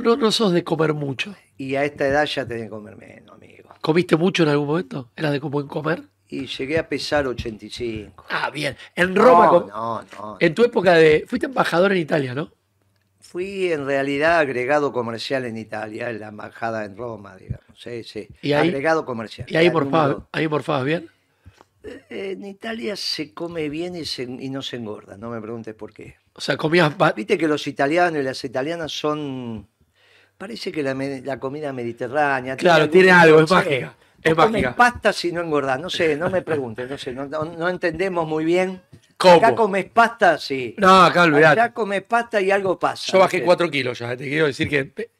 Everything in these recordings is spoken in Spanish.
no, sos de comer mucho. Y a esta edad ya tenés que comer menos, amigo. ¿Comiste mucho en algún momento? ¿Eras de buen comer? Y llegué a pesar 85. Ah, bien. En Roma. No, no, no. En tu época de. Fuiste embajador en Italia, ¿no? Fui en realidad agregado comercial en Italia, en la embajada en Roma, digamos. Sí, sí. agregado comercial. ¿Y ahí morfabas, ahí morfabas bien? Eh, en Italia se come bien y, y no se engorda, no me preguntes por qué. O sea, comías. Viste que los italianos y las italianas son parece que la, comida mediterránea. Claro, tiene, algo, es mágica. Es Comes pasta si no engordás, no sé, no me preguntes, no sé, no, entendemos muy bien. ¿Cómo? Acá comes pasta, sí. No, acá olvidate. Acá comes pasta y algo pasa. Yo bajé cuatro kilos ya, te quiero decir que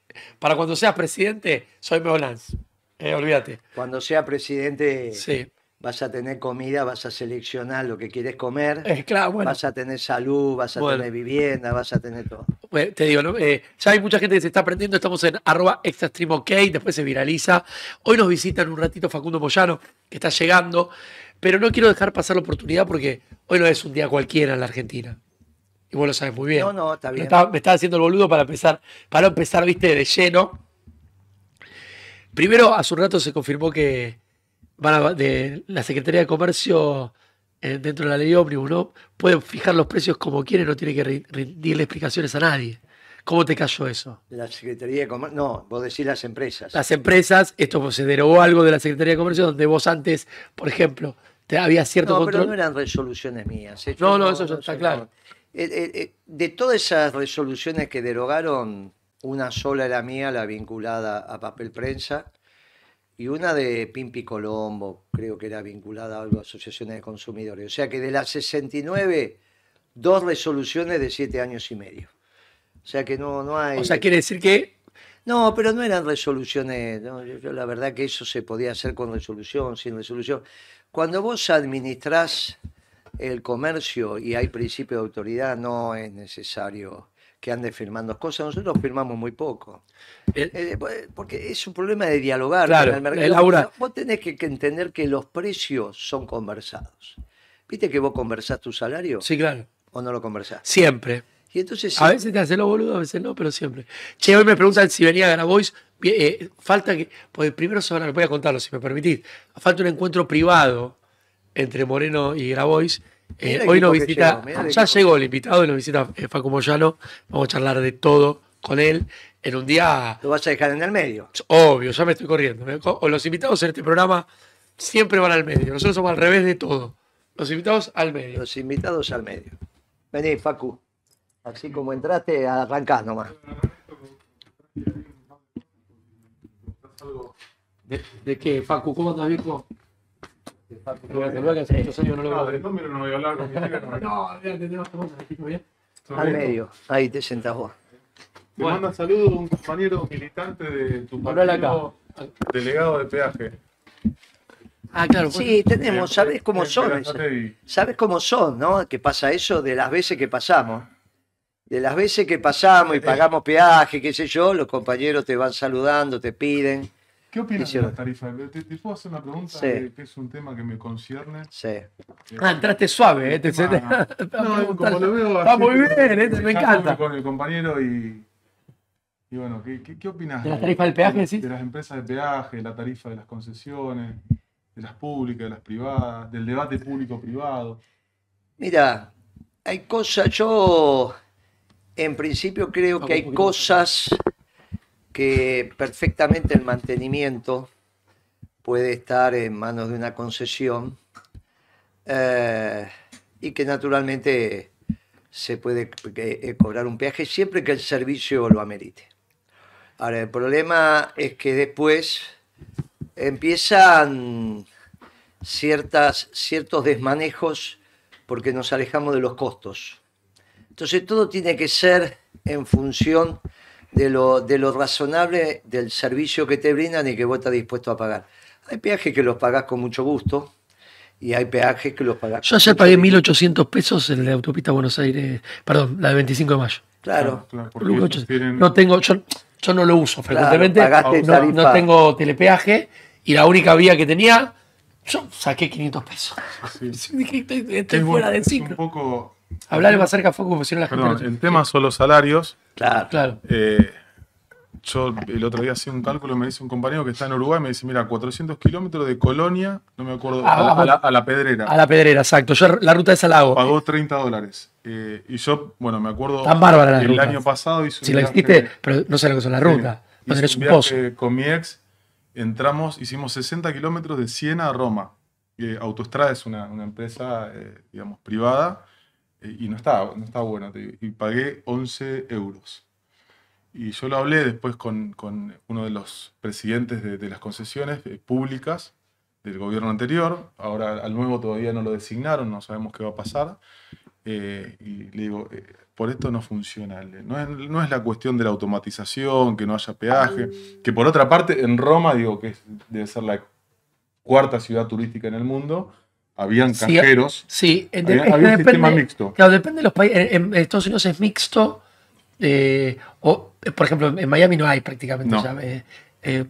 para cuando seas presidente, soy Meolans. Eh, olvídate. Cuando sea presidente. Sí vas a tener comida, vas a seleccionar lo que quieres comer, eh, vas a tener salud, vas a tener vivienda, vas a tener todo. te digo, ¿no? Eh, ya hay mucha gente que se está aprendiendo, estamos en arroba extrastreamok, después se viraliza. Hoy nos visitan un ratito Facundo Moyano, que está llegando, pero no quiero dejar pasar la oportunidad porque hoy no es un día cualquiera en la Argentina. Y vos lo sabes muy bien. No, no, está bien. Me estaba, me estaba haciendo el boludo para empezar, para empezar, viste, de lleno. Primero, hace un rato se confirmó que de la Secretaría de Comercio eh, dentro de la ley ómnibus, Pueden fijar los precios como quieren, no tiene que rendirle explicaciones a nadie. ¿Cómo te cayó eso? La Secretaría de Comercio. No, vos decís las empresas. Las empresas, esto pues, se derogó algo de la Secretaría de Comercio, donde vos antes, por ejemplo, te había cierto no, Pero no eran resoluciones mías. ¿eh? no, no, eso está claro. Eh, de todas esas resoluciones que derogaron, una sola era mía, la vinculada a papel prensa, y una de Pimpi Colombo, creo que era vinculada a algo, asociaciones de consumidores. O sea que de las 69, dos resoluciones de siete años y medio. O sea que no, no hay... O sea, quiere decir que... No, pero no eran resoluciones, la verdad que eso se podía hacer con resolución, sin resolución. Cuando vos administras el comercio y hay principio de autoridad, no es necesario que ande firmando cosas. Nosotros firmamos muy poco. Eh, eh, pues, porque es un problema de dialogar en el mercado. Vos tenés que, entender que los precios son conversados. ¿Viste que vos conversás tu salario? Sí, claro. ¿O no lo conversás? Siempre. Y entonces, a veces te hacen los boludos, a veces no, pero siempre. Che, hoy me preguntan si venía a Grabois. Eh, falta que. Pues primero, les voy a contarlo, si me permitís. Falta un encuentro privado entre Moreno y Grabois eh, hoy nos visita, ya llegó el invitado y nos visita eh, Facu Moyano. Vamos a charlar de todo con él en un día. ¿Lo vas a dejar en el medio? Obvio, ya me estoy corriendo. ¿eh? los invitados en este programa siempre van al medio. Nosotros somos al revés de todo. Los invitados al medio. Los invitados al medio. Vení, Facu. Así como entraste, arrancás nomás. ¿De, qué, Facu? ¿Cómo estás, viejo? Al medio, ahí te sentas vos. Te manda saludos un compañero militante de tu partido, delegado de peaje. Ah, claro. Pues. sí, tenemos, eh, sabes cómo eh, son. Sabes cómo son, ¿no? Que pasa eso de las veces que pasamos. De las veces que pasamos y eh. pagamos peaje, qué sé yo, los compañeros te van saludando, te piden. ¿Qué opinas de las tarifas? ¿Te, ¿Te, puedo hacer una pregunta? que es un tema que me concierne. Sí. Eh, ah, entraste suave, ¿eh? no, como lo veo. Está muy bien, ¿eh? me encanta. Con el compañero y. Y bueno, ¿qué, opinas? ¿De las tarifas del peaje, de, sí? De las empresas de peaje, la tarifa de las concesiones, de las públicas, de las privadas, del debate público-privado. Mira, hay cosas. Yo, en principio, creo que hay cosas que perfectamente el mantenimiento puede estar en manos de una concesión eh, y que naturalmente se puede eh, cobrar un peaje siempre que el servicio lo amerite. Ahora, el problema es que después empiezan ciertas, ciertos desmanejos porque nos alejamos de los costos. Entonces todo tiene que ser en función de lo, de lo razonable del servicio que te brindan y que vos estás dispuesto a pagar. Hay peajes que los pagás con mucho gusto y hay peajes que los pagás. Yo ayer pagué 1.800 pesos en la autopista Buenos Aires, perdón, la de 25 de mayo. Claro. No tengo, yo, no lo uso frecuentemente. no, tengo telepeaje y la única vía que tenía yo saqué 500 pesos. Estoy fuera de ciclo hablar más cerca fue como funcionan las la en temas solo los salarios. Claro, claro. Eh, yo el otro día hacía un cálculo y me dice un compañero que está en Uruguay, me dice, mira, 400 kilómetros de Colonia, no me acuerdo, ah, ah, ah. a, la, Pedrera. A la Pedrera, exacto. Yo la ruta es al lago. Pagó 30 dólares. Eh, y yo, bueno, me acuerdo... Tan bárbara El año pasado hice Si la hiciste pero no sé lo que son las rutas. con mi ex, entramos, hicimos 60 kilómetros de Siena a Roma. Eh, Autostrada es una, una empresa, eh, digamos, privada y no estaba, no estaba buena, y pagué 11 euros. Y yo lo hablé después con, con uno de los presidentes de, de, las concesiones eh, públicas del gobierno anterior, ahora al nuevo todavía no lo designaron, no sabemos qué va a pasar, eh, y le digo, eh, por esto no funciona, no es, no es, la cuestión de la automatización, que no haya peaje, que por otra parte en Roma, digo que debe ser la cuarta ciudad turística en el mundo, habían cajeros. Sí, eh, había, depende, un sistema mixto. Claro, depende de los países. En, Estados Unidos es mixto. Eh, por ejemplo, en Miami no hay prácticamente. Eh,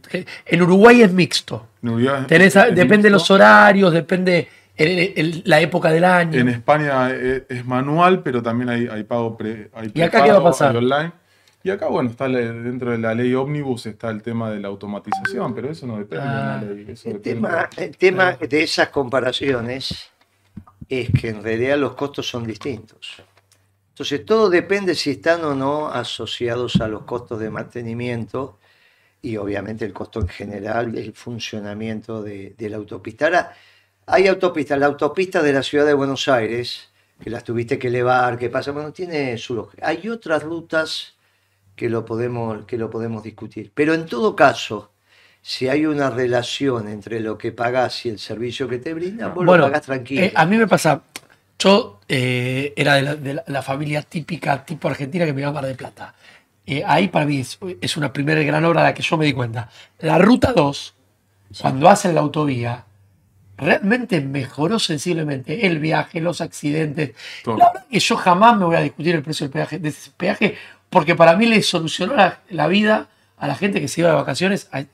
en Uruguay es mixto. depende de los horarios, depende de la época del año. En España es, manual, pero también hay, hay pago pre, hay online. Y acá, bueno, está dentro de la ley ómnibus está el tema de la automatización, pero eso no depende ah, el, tema, el tema de esas comparaciones es que en realidad los costos son distintos. Entonces, todo depende si están o no asociados a los costos de mantenimiento y obviamente el costo en general del funcionamiento de, la autopista. Ahora, hay autopistas, la autopista de la ciudad de Buenos Aires, que las tuviste que elevar, ¿qué pasa, bueno, tiene su Hay otras rutas que lo podemos, que lo podemos discutir. Pero en todo caso, si hay una relación entre lo que pagás y el servicio que te brinda vos bueno, lo pagás tranquilo. Eh, a mí me pasa, yo eh, era de, la, familia típica, tipo argentina, que me iba a Mar de Plata. Eh, ahí para mí es, una primera gran obra de la que yo me di cuenta. La ruta 2, cuando hacen la autovía, realmente mejoró sensiblemente el viaje, los accidentes. La verdad que yo jamás me voy a discutir el precio del peaje, de ese peaje, porque para mí le solucionó la, vida a la gente que se iba de vacaciones a,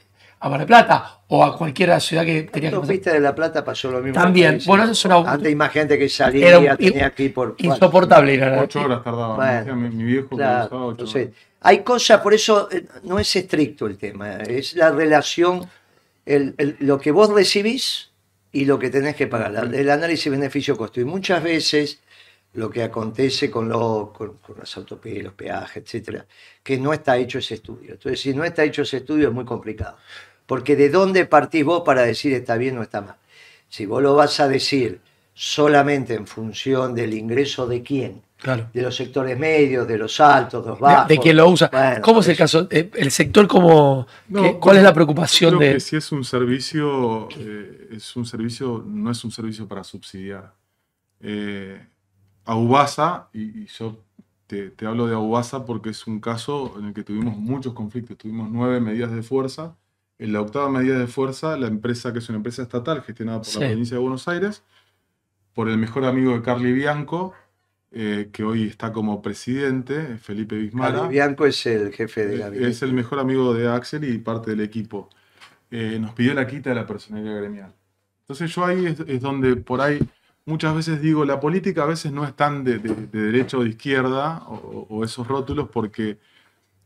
Mar del Plata o a cualquier ciudad que tenía que de La Plata pasó lo mismo. También, bueno, eso es una... Antes hay más gente que salía, y tenía que ir por... Insoportable. Era, ocho horas tardaba, mi, viejo ocho entonces, horas. Hay cosas, por eso eh, no es estricto el tema, eh, es la relación, lo que vos recibís y lo que tenés que pagar, el análisis beneficio-costo. Y muchas veces lo que acontece con, los con, las autopistas, los peajes, etcétera, que no está hecho ese estudio. Entonces, si no está hecho ese estudio es muy complicado, porque ¿de dónde partís vos para decir está bien o está mal? Si vos lo vas a decir solamente en función del ingreso de quién, Claro. de los sectores medios, de los altos, de los bajos. De, quién lo usa. ¿Cómo es el caso? Eh, ¿El sector cómo, ¿Cuál es la preocupación de.? si es un servicio, eh, es un servicio, no es un servicio para subsidiar. Eh, Aubasa, y, yo te, hablo de Aubasa porque es un caso en el que tuvimos muchos conflictos, tuvimos nueve medidas de fuerza. En la octava medida de fuerza, la empresa, que es una empresa estatal gestionada por la provincia de Buenos Aires, por el mejor amigo de Carly Bianco, eh, que hoy está como presidente, Felipe Bismarck. Carly Bianco es el jefe de Es el mejor amigo de Axel y parte del equipo. Eh, nos pidió la quita de la personalidad gremial. Entonces yo ahí es donde por ahí muchas veces digo, la política a veces no es tan de, derecha o de izquierda o, esos rótulos porque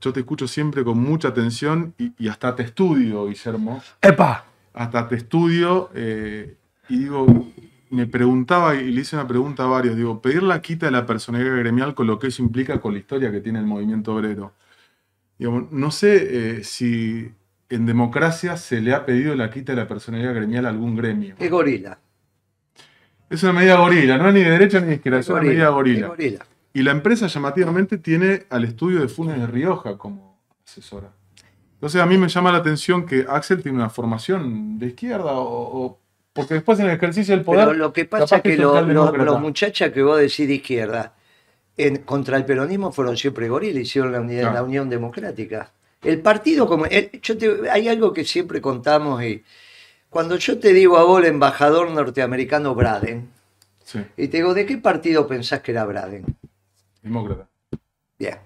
yo te escucho siempre con mucha atención y, hasta te estudio, Guillermo. ¡Epa! Hasta te estudio eh, y digo, me preguntaba y le hice una pregunta a varios, digo, pedir la quita de la personalidad gremial con lo que eso implica con la historia que tiene el movimiento obrero. Digo, no sé eh, si en democracia se le ha pedido la quita de la personalidad gremial a algún gremio. qué gorila. Es una medida gorila, no es ni de derecha ni de izquierda, es, una medida gorila. Y la empresa llamativamente tiene al estudio de Funes de Rioja como asesora. Entonces a mí me llama la atención que Axel tiene una formación de izquierda o, porque después en el ejercicio del poder. Pero lo que pasa es que, los muchachas que vos decís de izquierda en, contra el peronismo fueron siempre gorilas, hicieron la, Unión Democrática. El partido como yo hay algo que siempre contamos y cuando yo te digo a vos el embajador norteamericano Braden, y te digo, ¿de qué partido pensás que era Braden? Demócrata. Bien.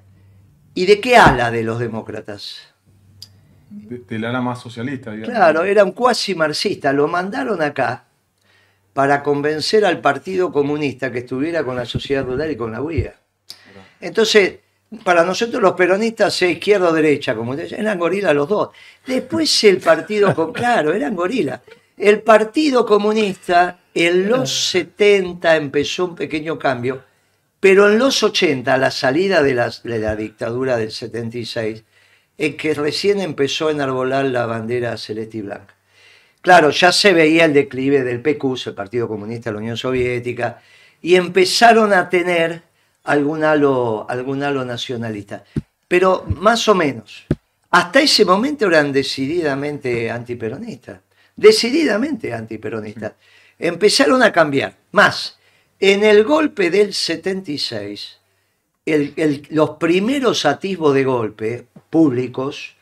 ¿Y de qué ala de los demócratas? De la ala más socialista, Claro, era un cuasi marxista. Lo mandaron acá para convencer al Partido Comunista que estuviera con la sociedad rural y con la UIA. Entonces, para nosotros los peronistas, sea izquierda o derecha, como eran gorilas los dos. Después el partido, claro, eran gorilas. El Partido Comunista en los 70 empezó un pequeño cambio, pero en los 80, a la salida de, la dictadura del 76, es que recién empezó a enarbolar la bandera celeste y blanca. Claro, ya se veía el declive del PQ, el Partido Comunista de la Unión Soviética, y empezaron a tener algún halo, nacionalista. Pero más o menos, hasta ese momento eran decididamente antiperonistas, decididamente antiperonistas. Empezaron a cambiar. Más, en el golpe del 76, los primeros atisbos de golpe públicos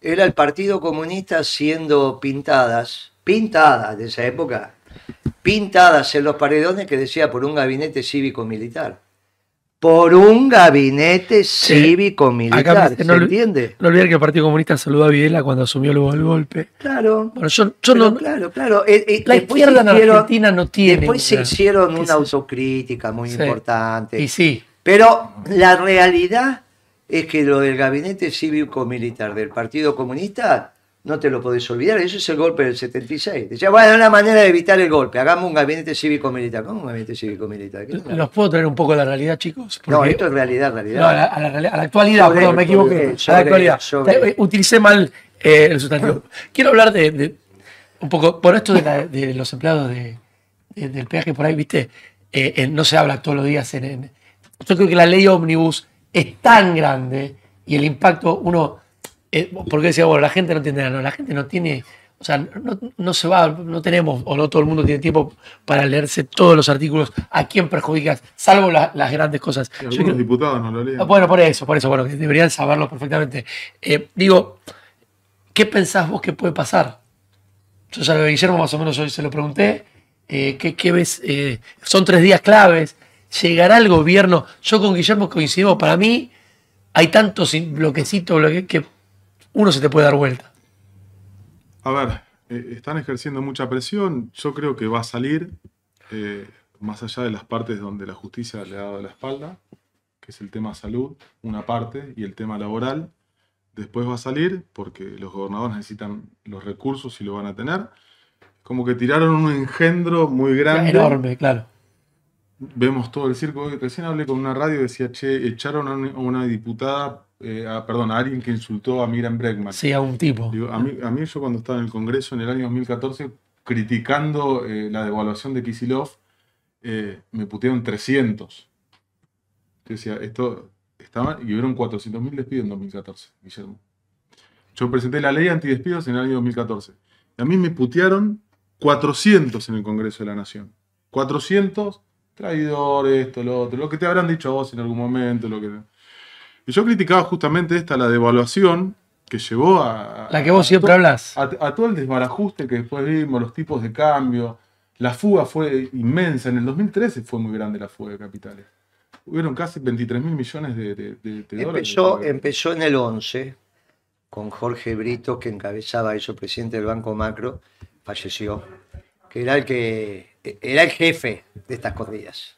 era el Partido Comunista siendo pintadas, pintadas de esa época, pintadas en los paredones que decía por un gabinete cívico-militar por un gabinete cívico-militar. ¿Se entiende? No olvidar que el Partido Comunista saludó a Videla cuando asumió luego el golpe. Claro. Bueno, yo, no, claro, claro. Eh, eh, la izquierda Argentina no tiene. Después se hicieron una autocrítica muy importante. Y sí. Pero la realidad es que lo del gabinete cívico-militar del Partido Comunista no te lo podés olvidar. Eso es el golpe del 76. Decía, bueno, una manera de evitar el golpe, hagamos un gabinete cívico-militar. ¿Cómo un gabinete cívico-militar? ¿Nos puedo traer un poco a la realidad, chicos? No, esto es realidad, realidad. No, a la, actualidad, perdón, me equivoqué. a la actualidad. Eh, utilicé mal eh, el sustantivo. Quiero hablar de, un poco, por esto de, los empleados de, del peaje por ahí, viste, eh, no se habla todos los días en, Yo creo que la ley Omnibus es tan grande y el impacto, uno eh, porque decía, bueno, la gente no tiene no, la gente no tiene, o sea, no, se va, no tenemos, o no todo el mundo tiene tiempo para leerse todos los artículos a quién perjudicas, salvo las grandes cosas. Yo diputados no lo leen. Ah, bueno, por eso, por eso, bueno, deberían saberlo perfectamente. Eh, digo, ¿qué pensás vos que puede pasar? Yo ya Guillermo más o menos hoy se lo pregunté. Eh, ¿qué, ves? son tres días claves. ¿Llegará el gobierno? Yo con Guillermo coincidimos. Para mí, hay tantos bloquecitos que uno se te puede dar vuelta. A ver, eh, están ejerciendo mucha presión, yo creo que va a salir, eh, más allá de las partes donde la justicia le ha dado la espalda, que es el tema salud, una parte, y el tema laboral, después va a salir porque los gobernadores necesitan los recursos y lo van a tener. Como que tiraron un engendro muy grande. Enorme, claro vemos todo el circo. Recién hablé con una radio, decía, che, echaron a una diputada, eh, perdón, a alguien que insultó a Miriam Bregman. Sí, a un tipo. a, mí, yo cuando estaba en el Congreso en el año 2014, criticando eh, la devaluación de Kisilov, eh, me putearon 300. Yo decía, esto estaba y hubieron 400.000 despidos en 2014, Guillermo. Yo presenté la ley antidespidos en el año 2014. a mí me putearon 400 en el Congreso de la Nación. 400 traidor, esto, lo otro, lo que te habrán dicho a vos en algún momento, lo que... Y yo criticaba justamente esta, la devaluación, que llevó a... La que vos siempre hablas. A, todo el desbarajuste que después vimos, los tipos de cambio, la fuga fue inmensa, en el 2013 fue muy grande la fuga de capitales. Hubieron casi 23 mil millones de, empezó, dólares. Empezó en el 11 con Jorge Brito, que encabezaba eso, presidente del Banco Macro, falleció, que era el que era el jefe de estas corridas.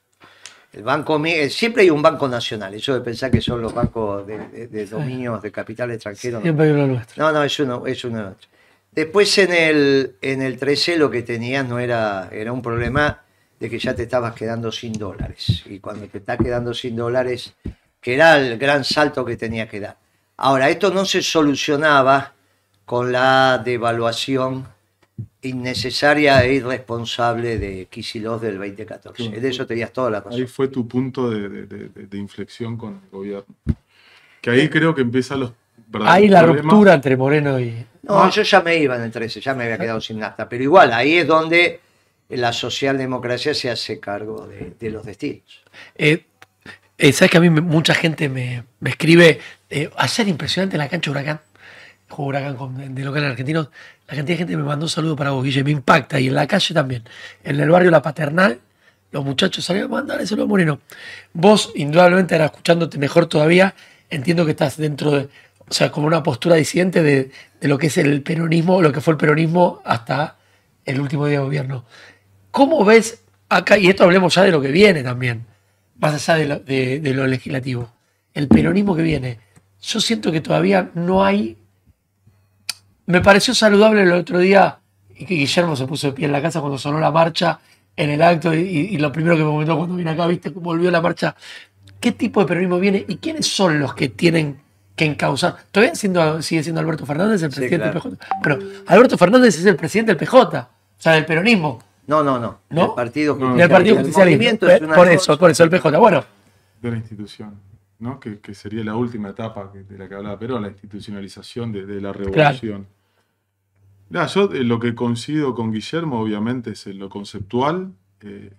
El banco, eh, siempre hay un banco nacional, eso de pensar que son los bancos de, de, de dominios de capital extranjero. Siempre hay uno nuestro. No, no, es uno, es uno nuestro. Después en el, en el 13 lo que tenías no era, era un problema de que ya te estabas quedando sin dólares. Y cuando te estás quedando sin dólares, que era el gran salto que tenía que dar. Ahora, esto no se solucionaba con la devaluación innecesaria e irresponsable de Kicillof del 2014. De eso tenías toda la razón. Ahí fue tu punto de, inflexión con el gobierno. Que ahí creo que empiezan los Ahí la ruptura entre Moreno y... No, ah. yo ya me iba en el 13, ya me había quedado sin nada. Pero igual, ahí es donde la socialdemocracia se hace cargo de, los destinos. Eh, eh, Sabes que a mí mucha gente me, escribe, eh, impresionante la cancha Huracán, jugó Huracán de local argentino, la gente me mandó saludo para vos, Guille, me impacta. Y en la calle también. En el barrio La Paternal, los muchachos a mandar. Ese a Moreno. Vos, indudablemente, ahora escuchándote mejor todavía, entiendo que estás dentro de, o sea, como una postura disidente de, lo que es el peronismo, lo que fue el peronismo hasta el último día de gobierno. ¿Cómo ves acá, y esto hablemos ya de lo que viene también, más allá de de lo legislativo, el peronismo que viene? Yo siento que todavía no hay me pareció saludable el otro día y que Guillermo se puso de pie en la casa cuando sonó la marcha en el acto y, lo primero que me comentó cuando vine acá, viste, volvió la marcha. ¿Qué tipo de peronismo viene y quiénes son los que tienen que encauzar? Todavía sigue siendo Alberto Fernández el presidente del PJ, pero Alberto Fernández es el presidente del PJ, o sea, del peronismo. No, no, no. ¿No? El Partido El Partido eh, por eso, por eso, el PJ. Bueno. De la institución, ¿no? Que, sería la última etapa de la que hablaba Perón, la institucionalización de, la revolución yo eh, lo que coincido con Guillermo, obviamente, es en eh, lo conceptual. Eh,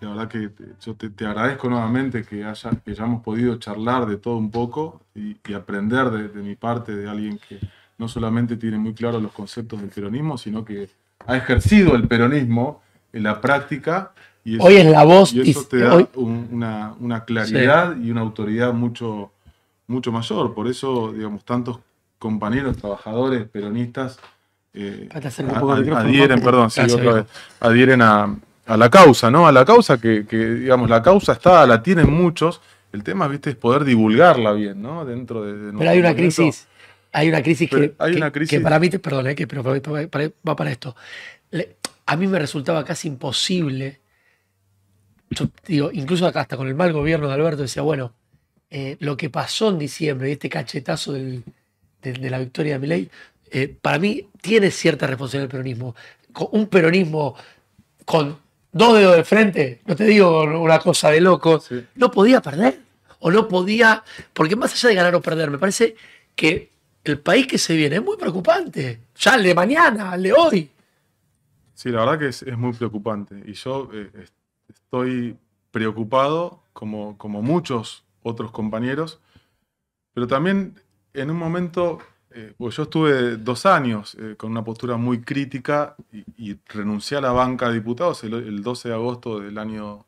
la verdad que yo te, agradezco nuevamente que, hayamos podido charlar de todo un poco y, aprender de, mi parte de alguien que no solamente tiene muy claro los conceptos del peronismo, sino que ha ejercido el peronismo en la práctica. Y eso, Hoy es la voz y eso te da una, claridad y una autoridad mucho, mucho mayor. Por eso, digamos, tantos compañeros trabajadores peronistas adhieren, perdón, a, la causa, ¿no? A la causa que, digamos, la causa está, la tienen muchos. El tema, viste, es poder divulgarla bien, ¿no? Dentro de, Pero hay una crisis. Hay una crisis que, para mí, perdón, eh, va para esto. a mí me resultaba casi imposible. Yo digo, incluso hasta con el mal gobierno de Alberto decía, bueno, eh, lo que pasó en diciembre y este cachetazo de, la victoria de Miley. Eh, para mí tiene cierta responsabilidad el peronismo. Un peronismo con dos dedos de frente, no te digo una cosa de loco, no podía perder. O no podía, porque más allá de ganar o perder, me parece que el país que se viene es muy preocupante. Ya el de mañana, el de hoy. Sí, la verdad que es, muy preocupante. Y yo eh, estoy preocupado, como, como muchos otros compañeros, pero también en un momento eh, pues yo estuve dos años eh, con una postura muy crítica y, renuncié a la banca de diputados el, 12 de agosto del año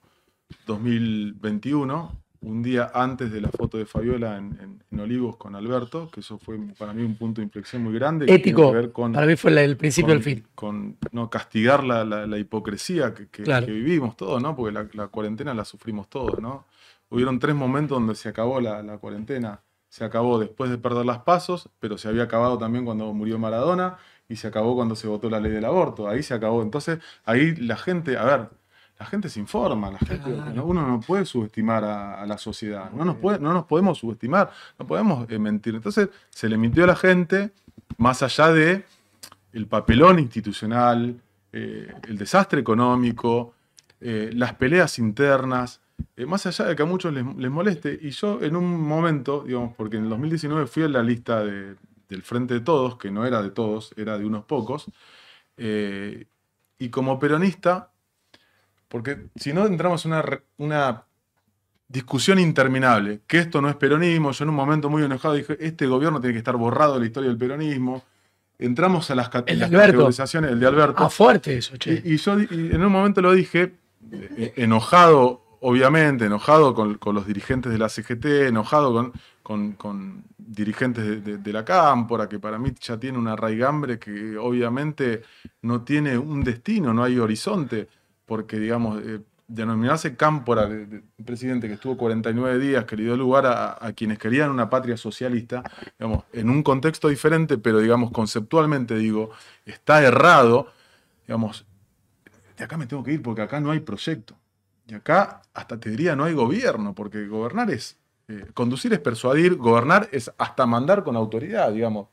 2021, un día antes de la foto de Fabiola en, Olivos con Alberto, que eso fue para mí un punto de inflexión muy grande. Ético. ver para mí fue el principio del fin. Con no castigar la, hipocresía que, vivimos todos, ¿no? Porque la, cuarentena la sufrimos todos, ¿no? Hubieron tres momentos donde se acabó la cuarentena se acabó después de perder las pasos, pero se había acabado también cuando murió Maradona y se acabó cuando se votó la ley del aborto. Ahí se acabó. Entonces, ahí la gente, a ver, la gente se informa, la gente, uno no puede subestimar a, la sociedad, no nos, puede, no nos podemos subestimar, no podemos eh, mentir. Entonces, se le mintió a la gente más allá de el papelón institucional, eh, el desastre económico, eh, las peleas internas, eh, más allá de que a muchos les, moleste, y yo en un momento, digamos, porque en el 2019 fui en la lista del Frente de Todos, que no era de todos, era de unos pocos, eh, y como peronista, porque si no entramos en una, una discusión interminable, que esto no es peronismo, yo en un momento muy enojado dije, este gobierno tiene que estar borrado de la historia del peronismo, entramos a las, categorizaciones, el de Alberto. Ah, fuerte eso, che. Y, yo en un momento lo dije, eh, enojado obviamente enojado con, los dirigentes de la CGT, enojado con, con, dirigentes de, la Cámpora, que para mí ya tiene una raigambre que obviamente no tiene un destino, no hay horizonte, porque digamos, eh, denominarse Cámpora, un presidente que estuvo 49 días, que le dio lugar a, a, quienes querían una patria socialista, digamos, en un contexto diferente, pero digamos, conceptualmente digo, está errado, digamos, de acá me tengo que ir porque acá no hay proyecto. Y acá hasta te diría no hay gobierno, porque gobernar es, eh, conducir es persuadir, gobernar es hasta mandar con autoridad, digamos.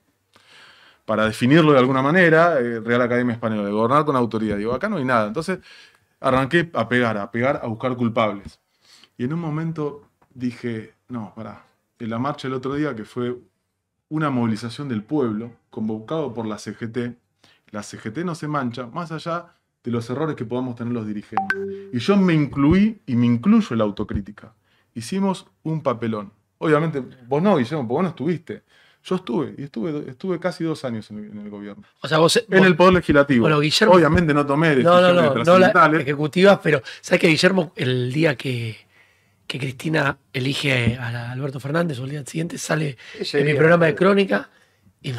Para definirlo de alguna manera, eh, Real Academia Española, de gobernar con autoridad. Digo, acá no hay nada. Entonces arranqué a pegar, a pegar, a buscar culpables. Y en un momento dije, no, para En la marcha el otro día, que fue una movilización del pueblo, convocado por la CGT, la CGT no se mancha, más allá de los errores que podamos tener los dirigentes. Y yo me incluí y me incluyo en la autocrítica. Hicimos un papelón. Obviamente, vos no, Guillermo, vos no estuviste. Yo estuve, y estuve, estuve casi dos años en el, gobierno. O sea, en el Poder Legislativo. Bueno, Guillermo. Obviamente no tomé decisiones no, no, ejecutivas, pero ¿sabes que Guillermo, el día que, que Cristina elige a Alberto Fernández, o el día siguiente sale en mi programa de crónica y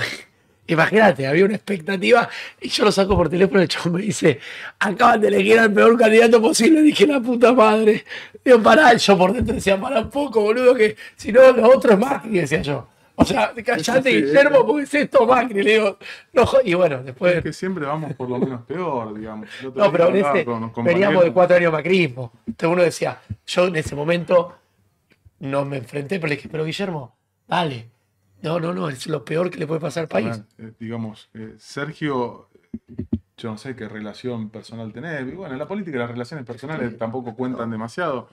Imagínate, había una expectativa y yo lo saco por teléfono. El chavo me dice: Acaban de elegir al peor candidato posible. Dije: La puta madre. Digo, pará. Yo por dentro decía: Pará un poco, boludo, que si no, lo otro es Macri, decía yo. O sea, callate, Guillermo, porque es esto Macri. Le digo, y bueno, después. Es que siempre vamos por lo menos peor, digamos. No, pero en este veníamos de cuatro años macrismo. Entonces uno decía: Yo en ese momento no me enfrenté, pero le dije: Pero Guillermo, dale no, no, no, es lo peor que le puede pasar al país. Eh, digamos, eh, Sergio, yo no sé qué relación personal tenés. bueno, en la política las relaciones personales tampoco cuentan demasiado.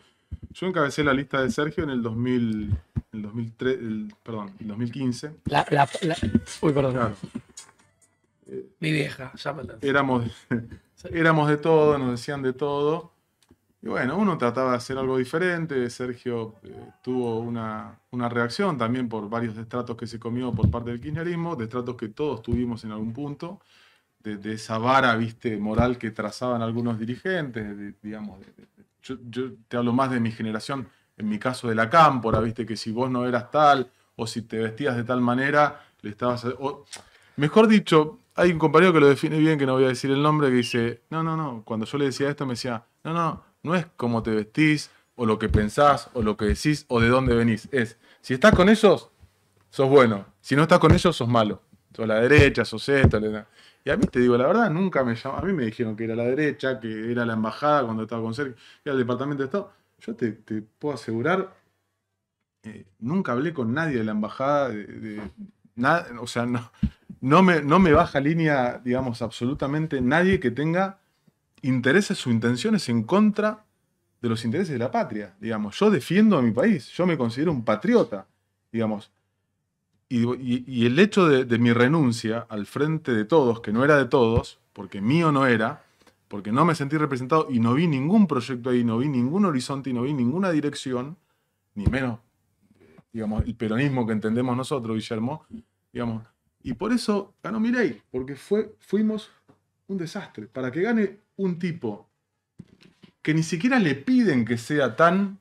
Yo encabecé la lista de Sergio en el 2000, 2003, 2015. La, la, Uy, perdón. Mi vieja, llámala. Éramos, éramos de todo, nos decían de todo bueno, uno trataba de hacer algo diferente. Sergio eh, tuvo una, reacción también por varios destratos que se comió por parte del kirchnerismo, destratos que todos tuvimos en algún punto, de, esa vara, viste, moral que trazaban algunos dirigentes, digamos. yo, te hablo más de mi generación, en mi caso de la cámpora, viste, que si vos no eras tal o si te vestías de tal manera, le estabas. mejor dicho, hay un compañero que lo define bien, que no voy a decir el nombre, que dice: No, no, no. Cuando yo le decía esto, me decía: No, no, no es cómo te vestís, o lo que pensás, o lo que decís, o de dónde venís. Es, si estás con ellos, sos bueno. Si no estás con ellos, sos malo. Sos la derecha, sos esto. La... Y a mí te digo, la verdad, nunca me llamó. A mí me dijeron que era la derecha, que era la embajada cuando estaba con Sergio, que era el departamento de Estado. Yo te, puedo asegurar, eh, nunca hablé con nadie de la embajada, nada, o sea, no, no, me, no me baja línea, digamos, absolutamente nadie que tenga intereses, su intenciones en contra de los intereses de la patria. Digamos, yo defiendo a mi país, yo me considero un patriota, digamos. Y, el hecho de, mi renuncia al frente de todos, que no era de todos, porque mío no era, porque no me sentí representado y no vi ningún proyecto ahí, no vi ningún horizonte y no vi ninguna dirección, ni menos, digamos, el peronismo que entendemos nosotros, Guillermo, digamos. Y por eso ganó ahí, porque fue, fuimos un desastre. Para que gane un tipo que ni siquiera le piden que sea tan,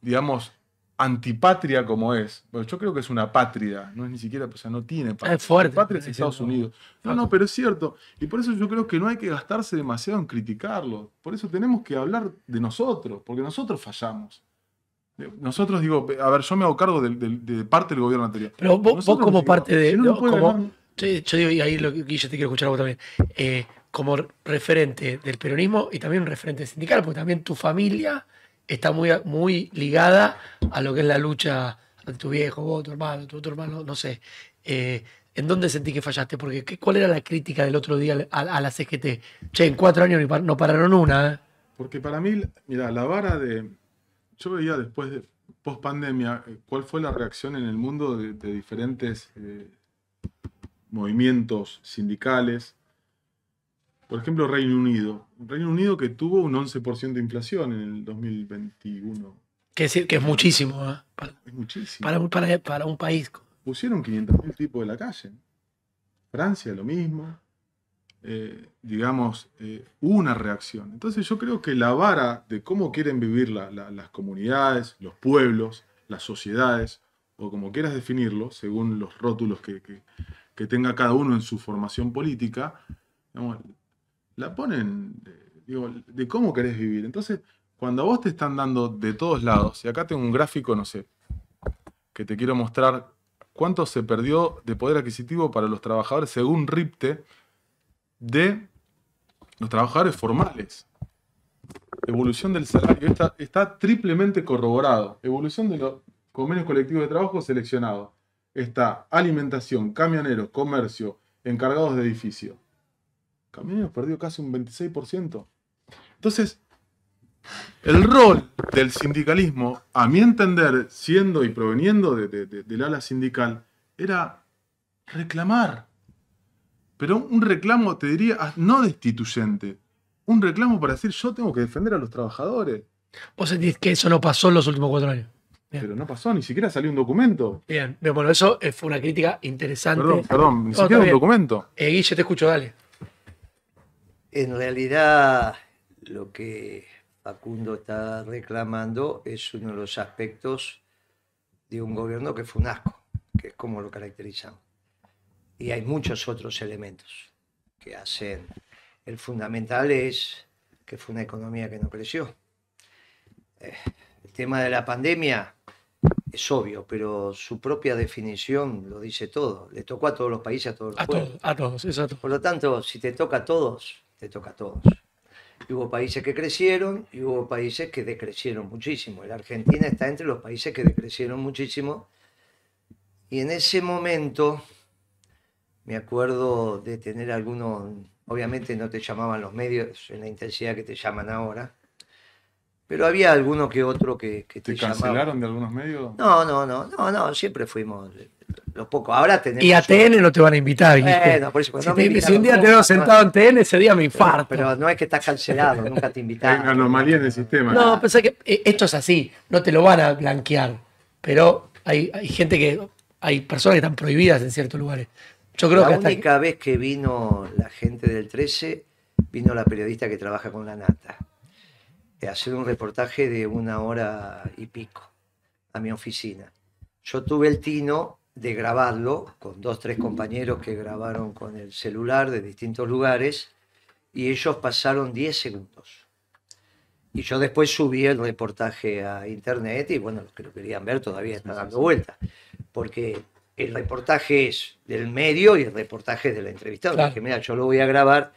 digamos, antipatria como es. Bueno, yo creo que es una patria, no es ni siquiera, o sea, no tiene ah, patria. Es fuerte. Patria es Estados Unidos. No, no, pero es cierto. Y por eso yo creo que no hay que gastarse demasiado en criticarlo. Por eso tenemos que hablar de nosotros, porque nosotros fallamos. Nosotros digo, a ver, yo me hago cargo de, parte del gobierno anterior. Pero vos, como parte de... No, yo, digo, y ahí lo, que yo te quiero escuchar a vos también. Eh, como referente del peronismo y también referente sindical, porque también tu familia está muy, muy ligada a lo que es la lucha de tu viejo, vos, tu hermano, tu otro hermano, no sé. Eh, ¿En dónde sentí que fallaste? Porque ¿cuál era la crítica del otro día a, la CGT? Che, en cuatro años no pararon una. ¿eh? Porque para mí, mira, la vara de... Yo veía después de post pandemia, eh, ¿cuál fue la reacción en el mundo de, diferentes movimientos sindicales? Por ejemplo, Reino Unido. Reino Unido que tuvo un 11% de inflación en el 2021. Que es, que es muchísimo, ¿eh? es muchísimo. Para, un país. Pusieron 500.000 tipos de la calle. Francia lo mismo. Eh, digamos, eh, una reacción. Entonces yo creo que la vara de cómo quieren vivir las comunidades, los pueblos, las sociedades, o como quieras definirlo, según los rótulos que, tenga cada uno en su formación política, la ponen, eh, digo, de cómo querés vivir. Entonces, cuando a vos te están dando de todos lados, y acá tengo un gráfico, no sé, que te quiero mostrar cuánto se perdió de poder adquisitivo para los trabajadores, según RIPTE, de los trabajadores formales. Evolución del salario está, está triplemente corroborado. Evolución de los convenios colectivos de trabajo seleccionados. Está alimentación, camioneros, comercio, encargados de edificio. Camino perdió casi un 26%. Entonces, el rol del sindicalismo, a mi entender, siendo y proveniendo del ala sindical, era reclamar. Pero un reclamo, te diría, no destituyente. Un reclamo para decir, yo tengo que defender a los trabajadores. Vos sentís que eso no pasó en los últimos cuatro años. Pero no pasó, ni siquiera salió un documento. Bien, bueno, eso eh, fue una crítica interesante. Perdón, perdón, ni siquiera un documento. Eh, Guille, te escucho, dale. En realidad, lo que Facundo está reclamando es uno de los aspectos de un gobierno que fue un asco, que es como lo caracterizamos. Y hay muchos otros elementos que hacen. El fundamental es que fue una economía que no creció. Eh, el tema de la pandemia es obvio, pero su propia definición lo dice todo. Le tocó a todos los países, a todos los pueblos. Todos, a todos, exacto. Por lo tanto, si te toca a todos, te toca a todos. Y hubo países que crecieron y hubo países que decrecieron muchísimo. La Argentina está entre los países que decrecieron muchísimo. Y en ese momento me acuerdo de tener algunos, obviamente no te llamaban los medios en la intensidad que te llaman ahora, pero había alguno que otro que, que te, ¿Te cancelaron de algunos medios? No, no, no, no, no, siempre fuimos Ahora tenemos. Y a TN no te van a invitar. si, un día te veo sentado en TN, ese día me infarto. Pero, no es que estás cancelado, nunca te invitaron. una anomalía en el sistema. No, pensé que eh, esto es así, no te lo van a blanquear. Pero hay, gente que. Hay personas que están prohibidas en ciertos lugares. Yo creo la que la única vez que vino la gente del 13, vino la periodista que trabaja con la nata. A hacer un reportaje de una hora y pico a mi oficina. Yo tuve el tino de grabarlo con dos, tres compañeros que grabaron con el celular de distintos lugares y ellos pasaron 10 segundos. Y yo después subí el reportaje a internet y bueno, los que lo querían ver todavía está dando vuelta, porque el reportaje es del medio y el reportaje es la entrevistado. Dije, mira, yo lo voy a grabar.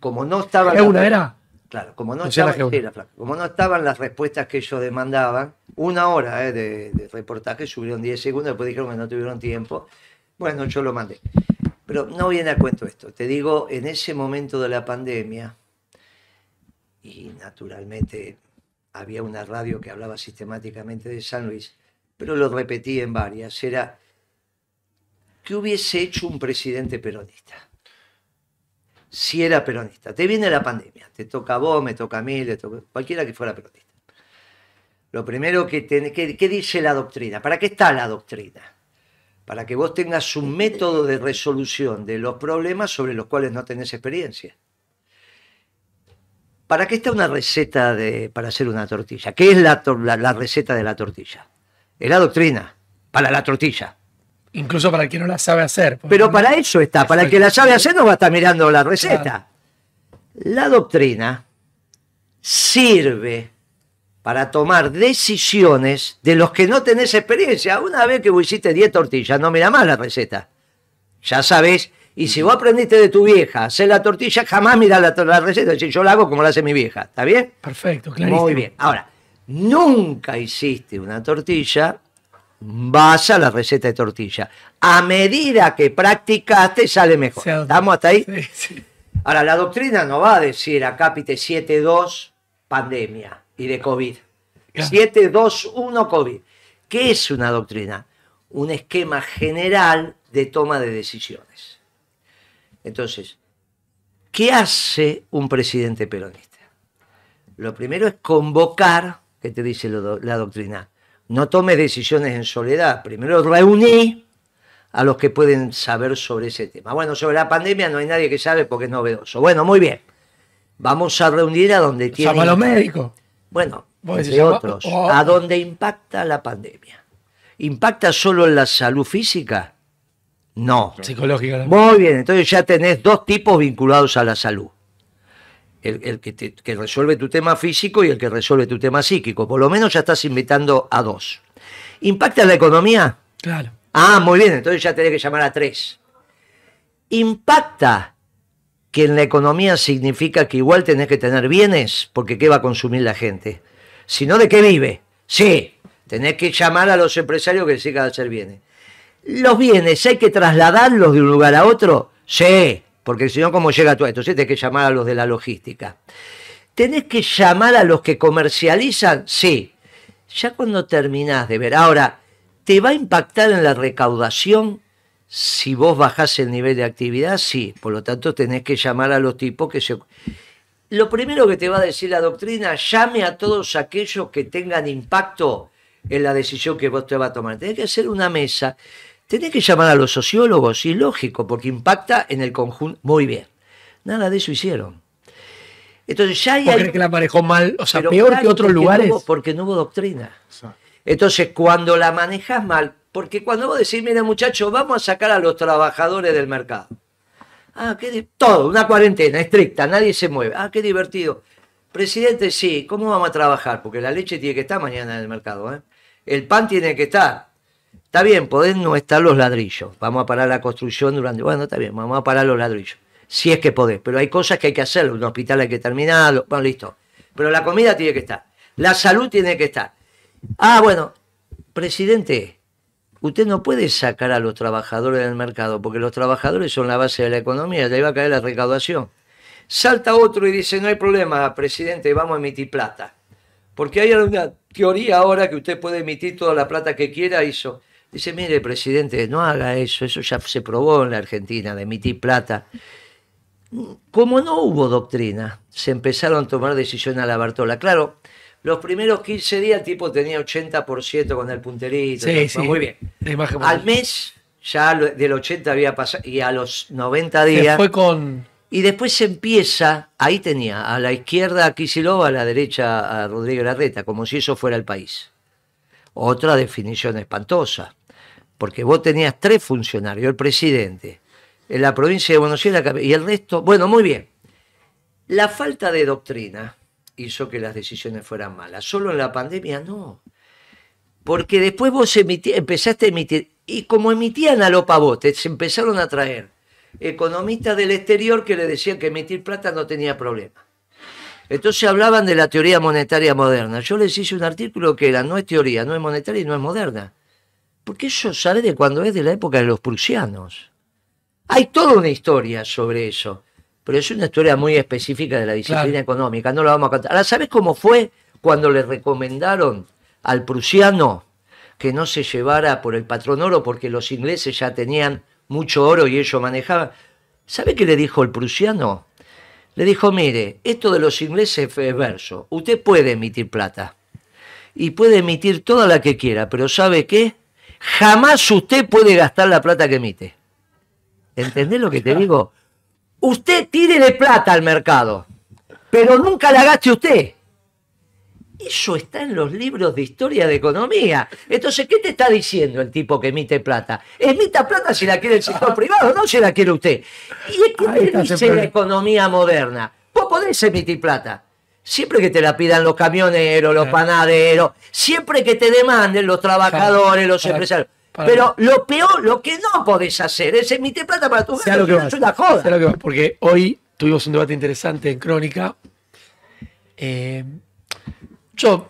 Como no estaba... ¿Qué era? Claro, como no, estaban las respuestas que ellos demandaban, una hora eh, de, reportaje, subieron 10 segundos, después dijeron que no tuvieron tiempo. Bueno, yo lo mandé. Pero no viene a cuento esto. Te digo, en ese momento de la pandemia, y naturalmente había una radio que hablaba sistemáticamente de San Luis, pero lo repetí en varias, era ¿qué hubiese hecho un presidente peronista si era peronista. Te viene la pandemia, te toca a vos, me toca a mí, toca, cualquiera que fuera peronista. Lo primero que, dice la doctrina, ¿para qué está la doctrina? Para que vos tengas un método de resolución de los problemas sobre los cuales no tenés experiencia. ¿Para qué está una receta de, para hacer una tortilla? ¿Qué es la receta de la tortilla? Es la doctrina para la tortilla. Incluso para el que no la sabe hacer. Pero para eso está, para el que la sabe hacer no va a estar mirando la receta. La doctrina sirve para tomar decisiones de los que no tenés experiencia. Una vez que vos hiciste 10 tortillas, no mira más la receta. Ya sabés. Y si vos aprendiste de tu vieja hacer la tortilla, jamás mira la, receta. Es yo la hago como la hace mi vieja. ¿Está bien? Perfecto, claro. Muy bien. Ahora, nunca hiciste una tortilla Vas a la receta de tortilla. A medida que practicaste, sale mejor. Damos hasta ahí? Ahora, la doctrina no va a decir a 7 7.2 pandemia y de COVID. 7.2.1 COVID. ¿Qué es una doctrina? Un esquema general de toma de decisiones. Entonces, ¿qué hace un presidente peronista? Lo primero es convocar, que te dice la doctrina, no tomes decisiones en soledad. Primero reuní a los que pueden saber sobre ese tema. Bueno, sobre la pandemia no hay nadie que sabe porque es novedoso. Bueno, muy bien. Vamos a reunir a donde tiene. a los médicos. Bueno, entre otros. A donde impacta la pandemia. ¿Impacta solo en la salud física? No. Psicológica. Muy bien, entonces ya tenés dos tipos vinculados a la salud el, que, que, resuelve tu tema físico y el que resuelve tu tema psíquico. Por lo menos ya estás invitando a dos. ¿Impacta en la economía? Claro. Ah, muy bien, entonces ya tenés que llamar a tres. ¿Impacta que en la economía significa que igual tenés que tener bienes? Porque ¿qué va a consumir la gente? Si no, ¿de qué vive? Sí, tenés que llamar a los empresarios que sigan a hacer bienes. ¿Los bienes hay que trasladarlos de un lugar a otro? Sí porque si no, ¿cómo llega tú? Entonces Tienes que llamar a los de la logística. ¿Tenés que llamar a los que comercializan? Sí. Ya cuando terminás de ver, ahora, ¿te va a impactar en la recaudación si vos bajás el nivel de actividad? Sí. Por lo tanto, tenés que llamar a los tipos que se... Lo primero que te va a decir la doctrina, llame a todos aquellos que tengan impacto en la decisión que vos te va a tomar. Tenés que hacer una mesa Tenés que llamar a los sociólogos, y lógico, porque impacta en el conjunto. Muy bien. Nada de eso hicieron. Entonces ya hay. que la manejó mal? O sea, peor que otros lugares. porque no hubo doctrina. Entonces, cuando la manejas mal, porque cuando vos decís, mira, muchachos, vamos a sacar a los trabajadores del mercado. Ah, qué de... todo, una cuarentena estricta, nadie se mueve. Ah, qué divertido. Presidente, sí, ¿cómo vamos a trabajar? Porque la leche tiene que estar mañana en el mercado. ¿eh? El pan tiene que estar. Está bien, podés no estar los ladrillos. Vamos a parar la construcción durante. Bueno, está bien, vamos a parar los ladrillos. Si es que podés. Pero hay cosas que hay que hacer. Un hospital hay que terminarlo. Bueno, listo. Pero la comida tiene que estar. La salud tiene que estar. Ah, bueno, presidente, usted no puede sacar a los trabajadores del mercado, porque los trabajadores son la base de la economía, ya iba a caer la recaudación. Salta otro y dice, no hay problema, presidente, vamos a emitir plata. Porque hay una teoría ahora que usted puede emitir toda la plata que quiera, eso... Dice, mire, presidente, no haga eso, eso ya se probó en la Argentina, de emitir plata. Como no hubo doctrina, se empezaron a tomar decisiones a la Bartola. Claro, los primeros 15 días el tipo tenía 80% con el punterito. Sí, sí. Muy bien. Al mes, ya del 80 había pasado, y a los 90 días. fue con. Y después se empieza, ahí tenía, a la izquierda a Kicillof, a la derecha a Rodrigo Larreta, como si eso fuera el país. Otra definición espantosa porque vos tenías tres funcionarios, el presidente, en la provincia de Buenos Aires y el resto. Bueno, muy bien. La falta de doctrina hizo que las decisiones fueran malas. Solo en la pandemia no. Porque después vos empezaste a emitir, y como emitían a los se empezaron a traer economistas del exterior que le decían que emitir plata no tenía problema. Entonces hablaban de la teoría monetaria moderna. Yo les hice un artículo que era no es teoría, no es monetaria y no es moderna. Porque eso, sabe de cuando es? De la época de los prusianos. Hay toda una historia sobre eso, pero es una historia muy específica de la disciplina económica, no la vamos a contar. Ahora, ¿sabes cómo fue cuando le recomendaron al prusiano que no se llevara por el patrón oro porque los ingleses ya tenían mucho oro y ellos manejaban? ¿Sabe qué le dijo el prusiano? Le dijo, mire, esto de los ingleses es verso, usted puede emitir plata y puede emitir toda la que quiera, pero ¿sabe qué? Jamás usted puede gastar la plata que emite. ¿Entendés lo que te digo? Usted de plata al mercado, pero nunca la gaste usted. Eso está en los libros de historia de economía. Entonces, ¿qué te está diciendo el tipo que emite plata? Emita plata si la quiere el sector privado, no si la quiere usted. ¿Y qué dice la economía moderna? Vos podés emitir plata, siempre que te la pidan los camioneros, los eh. panaderos, siempre que te demanden los trabajadores, los empresarios. Pero lo peor, lo que no podés hacer es emitir plata para tu vida, es una joda. que porque hoy tuvimos un debate interesante en Crónica. Eh, yo,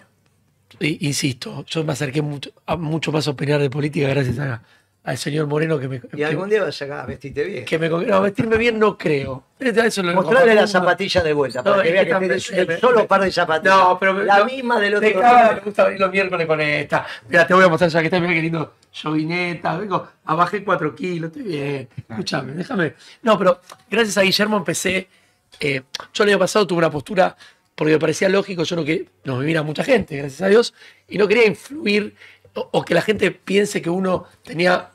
insisto, yo me acerqué mucho, mucho más a opinar de política gracias a al señor Moreno que me. Y algún día vas a llegar a vestirte bien. Que me, no, vestirme bien no creo. Eso Mostrarle las zapatillas de vuelta, no, para que vea que solo par de zapatillas. No, pero la misma del otro. día. me gusta venir los miércoles con esta. Mira, te voy a mostrar ya que está, bien queriendo lindo. Llovineta, vengo, abajé cuatro kilos, estoy bien. Escúchame, déjame. No, pero gracias a Guillermo empecé. Eh, yo el año pasado tuve una postura porque me parecía lógico, yo no que nos mira mucha gente, gracias a Dios, y no quería influir o que la gente piense que uno tenía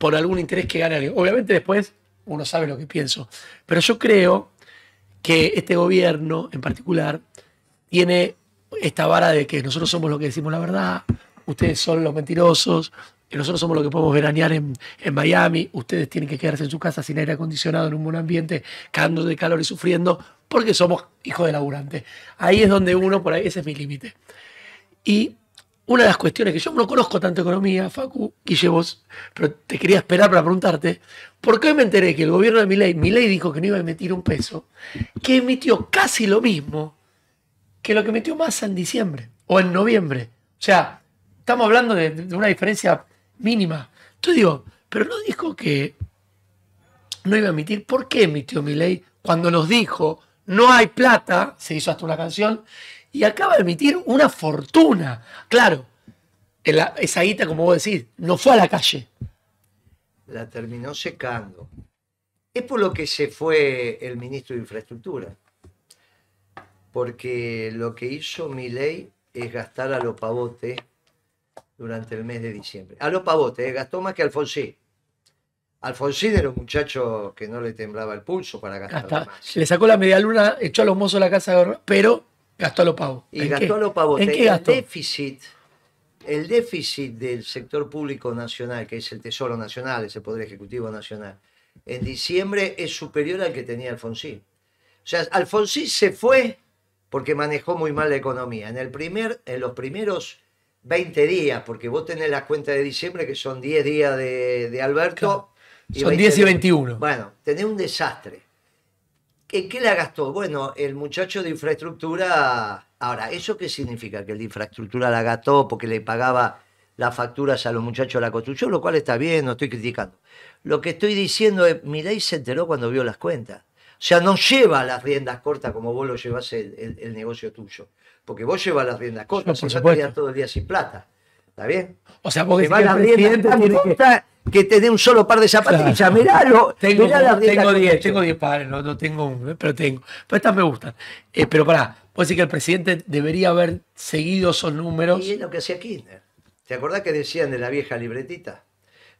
por algún interés que gane alguien. Obviamente después uno sabe lo que pienso, pero yo creo que este gobierno en particular tiene esta vara de que nosotros somos los que decimos la verdad, ustedes son los mentirosos, que nosotros somos los que podemos veranear en, Miami, ustedes tienen que quedarse en su casa sin aire acondicionado, en un buen ambiente, cando de calor y sufriendo, porque somos hijos de laburantes. Ahí es donde uno, por ahí, ese es mi límite. Y una de las cuestiones que yo no conozco tanto economía, Facu, Guille vos, pero te quería esperar para preguntarte, ¿por qué me enteré que el gobierno de Milei, Milei dijo que no iba a emitir un peso, que emitió casi lo mismo que lo que emitió Massa en diciembre o en noviembre? O sea, estamos hablando de, una diferencia mínima. Entonces digo, pero no dijo que no iba a emitir, ¿por qué emitió Milei cuando nos dijo no hay plata, se hizo hasta una canción, y acaba de emitir una fortuna. Claro, esa guita, como vos decís, no fue a la calle. La terminó secando. Es por lo que se fue el ministro de Infraestructura. Porque lo que hizo mi ley es gastar a los pavotes durante el mes de diciembre. A los pavotes, eh, gastó más que Alfonsín. Alfonsín era un muchacho que no le temblaba el pulso para gastar. más. Le sacó la media luna, echó a los mozos la casa, pero Gastó a los pavos. Y gastó ¿En qué gastó? El déficit, del sector público nacional, que es el Tesoro Nacional, es el Poder Ejecutivo Nacional, en diciembre es superior al que tenía Alfonsín. O sea, Alfonsín se fue porque manejó muy mal la economía. En, el primer, en los primeros 20 días, porque vos tenés las cuentas de diciembre que son 10 días de, de Alberto. Son 10 y 21. Bueno, tenés un desastre. ¿Qué, ¿Qué, la gastó? Bueno, el muchacho de infraestructura. Ahora, ¿eso qué significa? Que el de infraestructura la gastó porque le pagaba las facturas a los muchachos de la construcción, lo cual está bien, no estoy criticando. Lo que estoy diciendo es, ley se enteró cuando vio las cuentas. O sea, no lleva las riendas cortas como vos lo llevas el, negocio tuyo. Porque vos llevas las riendas cortas, y se no todo el día sin plata. ¿Está bien? O sea, vos decís que el presidente que... que dé un solo par de zapatillas. Miralo. Tengo tengo 10 diez pares, no, tengo un... Eh, pero tengo. Pero estas me gustan. Eh, pero pará, pues decís que el presidente debería haber seguido esos números. Y es lo que hacía Kirchner. ¿Te acordás que decían de la vieja libretita?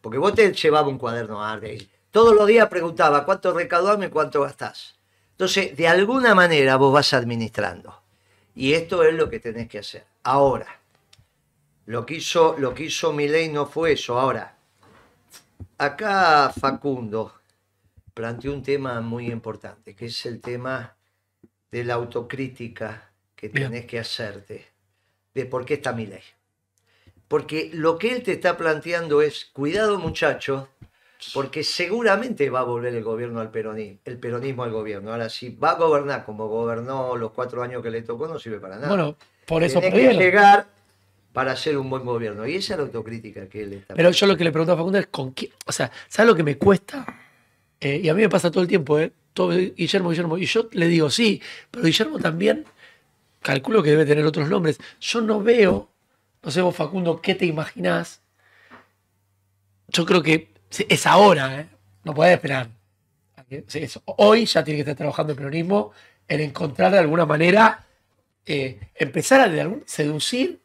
Porque vos te llevabas un cuaderno a Y todos los días preguntaba cuánto recaudas y cuánto gastás. Entonces, de alguna manera vos vas administrando. Y esto es lo que tenés que hacer. Ahora, lo que hizo, lo que hizo no fue eso. Ahora, acá Facundo planteó un tema muy importante, que es el tema de la autocrítica que tienes que hacerte, de por qué está Milei. Porque lo que él te está planteando es, cuidado muchachos, porque seguramente va a volver el gobierno al peronismo, el peronismo al gobierno. Ahora, si va a gobernar como gobernó los cuatro años que le tocó, no sirve para nada. Bueno, por eso Tiene que llegar para hacer un buen gobierno. Y esa es la autocrítica que él está. Pero yo lo que le pregunto a Facundo es con qué, o sea, ¿sabes lo que me cuesta? Eh, y a mí me pasa todo el tiempo, ¿eh? Todo, Guillermo, Guillermo. Y yo le digo, sí, pero Guillermo también, calculo que debe tener otros nombres. Yo no veo, no sé vos Facundo, ¿qué te imaginás? Yo creo que es ahora, eh. No podés esperar. Hoy ya tiene que estar trabajando el peronismo en encontrar de alguna manera, eh, empezar a seducir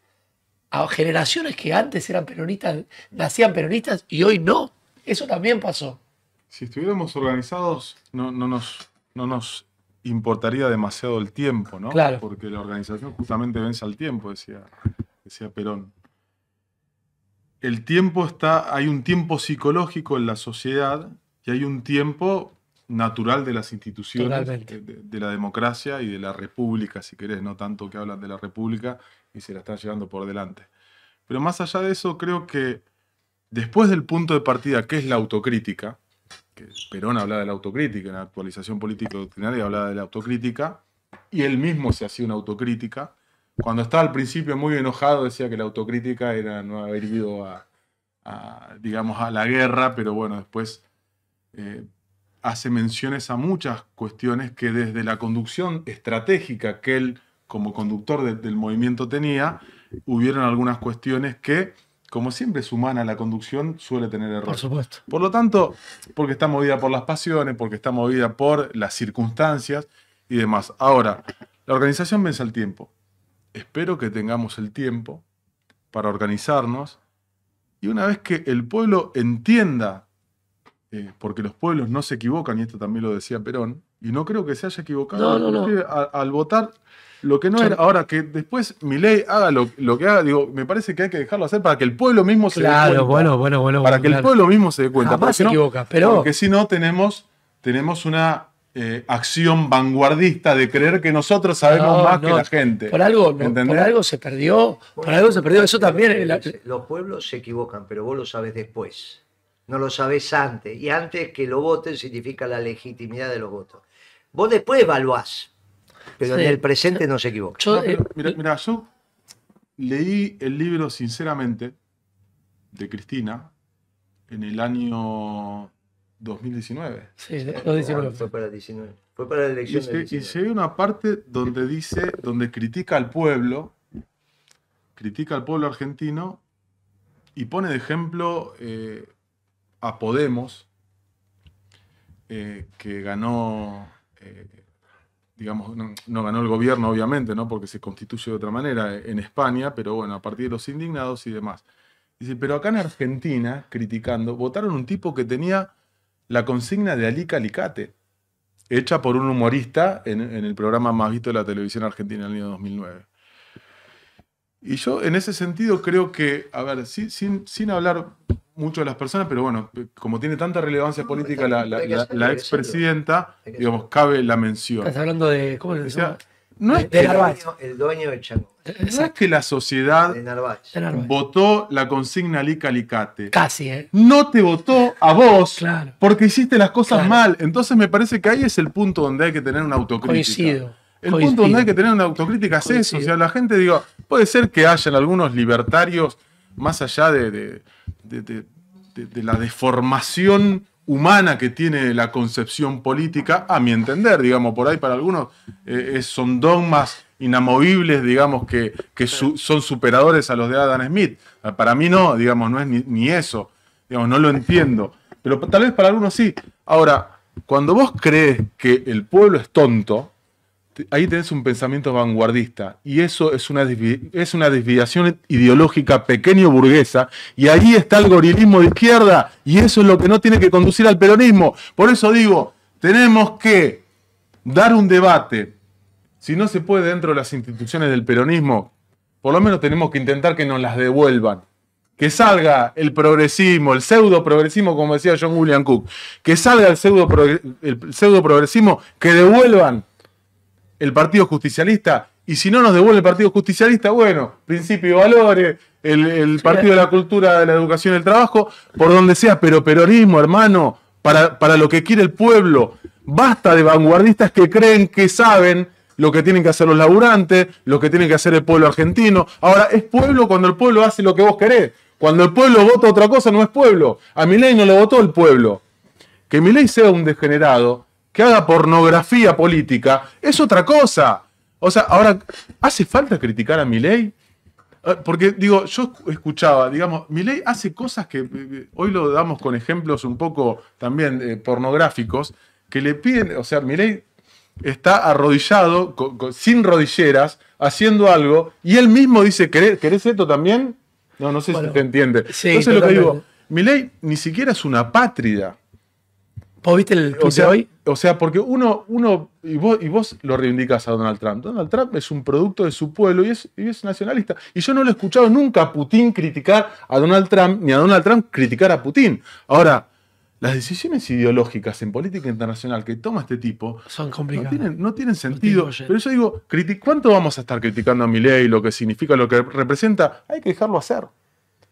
generaciones que antes eran peronistas, nacían peronistas y hoy no. Eso también pasó. Si estuviéramos organizados, no, no, nos, nos importaría demasiado el tiempo, ¿no? Porque la organización justamente vence al tiempo, decía, decía Perón. El tiempo está, hay un tiempo psicológico en la sociedad y hay un tiempo natural de las instituciones, eh, de, la democracia y de la república, si querés, no tanto que hablan de la república, y se la están llevando por delante. Pero más allá de eso, creo que después del punto de partida, que es la autocrítica, que Perón hablaba de la autocrítica, en la actualización política doctrinaria hablaba de la autocrítica, y él mismo se hacía una autocrítica. Cuando estaba al principio muy enojado decía que la autocrítica era no haber ido a, digamos, a la guerra, pero bueno, después eh, hace menciones a muchas cuestiones que desde la conducción estratégica que él como conductor del movimiento tenía, hubieron algunas cuestiones que, como siempre es humana la conducción, suele tener errores. Por Por lo tanto, porque está movida por las pasiones, porque está movida por las circunstancias y demás. Ahora, la organización vence el tiempo. Espero que tengamos el tiempo para organizarnos y una vez que el pueblo entienda, eh, porque los pueblos no se equivocan, y esto también lo decía Perón, y no creo que se haya equivocado, no, al votar lo que no era, ahora que después mi ley haga lo, que haga, digo, me parece que hay que dejarlo hacer para que el pueblo mismo se claro, dé cuenta. Bueno, bueno, bueno, para que el pueblo mismo se dé cuenta. porque se equivoca, pero. Porque si no, tenemos, tenemos una eh, acción vanguardista de creer que nosotros sabemos más que la gente. Por algo, algo se perdió, por algo se perdió. Eso también. Los pueblos se equivocan, pero vos lo sabes después. No lo sabés antes. Y antes que lo voten significa la legitimidad de los votos. Vos después evaluás pero en el presente no se equivoca. Yo, eh, mira, yo leí el libro Sinceramente de Cristina en el año 2019. Sí, Fue para 19. Fue para la elección. Y, se ve una parte donde dice, donde critica al pueblo, critica al pueblo argentino y pone de ejemplo eh, a Podemos, eh, que ganó digamos, no, ganó el gobierno, obviamente, ¿no? porque se constituye de otra manera eh, en España, pero bueno, a partir de los indignados y demás. Dice, pero acá en Argentina, criticando, votaron un tipo que tenía la consigna de Alica Alicate, hecha por un humorista en, el programa más visto de la televisión argentina en el año 2009. Y yo en ese sentido creo que, a ver, sin, sin hablar muchas de las personas, pero bueno, como tiene tanta relevancia política la, expresidenta, digamos, cabe la mención. Estás hablando de. ¿Cómo le decía? No es, que, el dueño del chaco. No que la sociedad votó la consigna Lica calicate. Casi, ¿eh? No te votó a vos porque hiciste las cosas mal. Entonces me parece que ahí es el punto donde hay que tener una autocrítica. Coincido. El punto donde hay que tener una autocrítica es eso. O sea, la gente, digo, puede ser que hayan algunos libertarios más allá de, de, la deformación humana que tiene la concepción política, a mi entender, digamos, por ahí para algunos eh, son dogmas inamovibles, digamos, que, son superadores a los de Adam Smith. Para mí no, digamos, no es ni, eso, digamos, no lo entiendo. Pero tal vez para algunos sí. Ahora, cuando vos crees que el pueblo es tonto, ahí tenés un pensamiento vanguardista y eso es una, es una desviación ideológica pequeño burguesa y ahí está el gorilismo de izquierda y eso es lo que no tiene que conducir al peronismo. Por eso digo, tenemos que dar un debate. Si no se puede dentro de las instituciones del peronismo, por lo menos tenemos que intentar que nos las devuelvan. Que salga el progresismo, el pseudo progresismo, como decía John William Cook, que salga el pseudo progresismo, que devuelvan el Partido Justicialista. Y si no nos devuelve el Partido Justicialista, bueno, principio y valores, el, Partido de la Cultura, de la Educación y el Trabajo, por donde sea, pero peronismo, hermano, para, para lo que quiere el pueblo. Basta de vanguardistas que creen que saben lo que tienen que hacer los laburantes, lo que tiene que hacer el pueblo argentino. Ahora, es pueblo cuando el pueblo hace lo que vos querés. Cuando el pueblo vota otra cosa, no es pueblo. A mi ley no lo votó el pueblo. Que mi ley sea un degenerado, que haga pornografía política es otra cosa. O sea, ahora, ¿hace falta criticar a Milei? Ah, porque, digo, yo escuchaba, digamos, Milei hace cosas que eh, eh, hoy lo damos con ejemplos un poco también eh, pornográficos, que le piden, o sea, Milei está arrodillado, sin rodilleras, haciendo algo, y él mismo dice, ¿querés, esto también? No, no sé si te entiende. Entonces lo que digo, Milei ni siquiera es una pátrida. ¿Vos el o sea, hoy? O sea, porque uno, uno y, vos, lo reivindicas a Donald Trump. Donald Trump es un producto de su pueblo y es, nacionalista. Y yo no lo he escuchado nunca a Putin criticar a Donald Trump, ni a Donald Trump criticar a Putin. Ahora, las decisiones ideológicas en política internacional que toma este tipo son complicadas. No tienen, sentido. pero yo digo, ¿cuánto vamos a estar criticando a Milei, lo que significa, lo que representa? Hay que dejarlo hacer.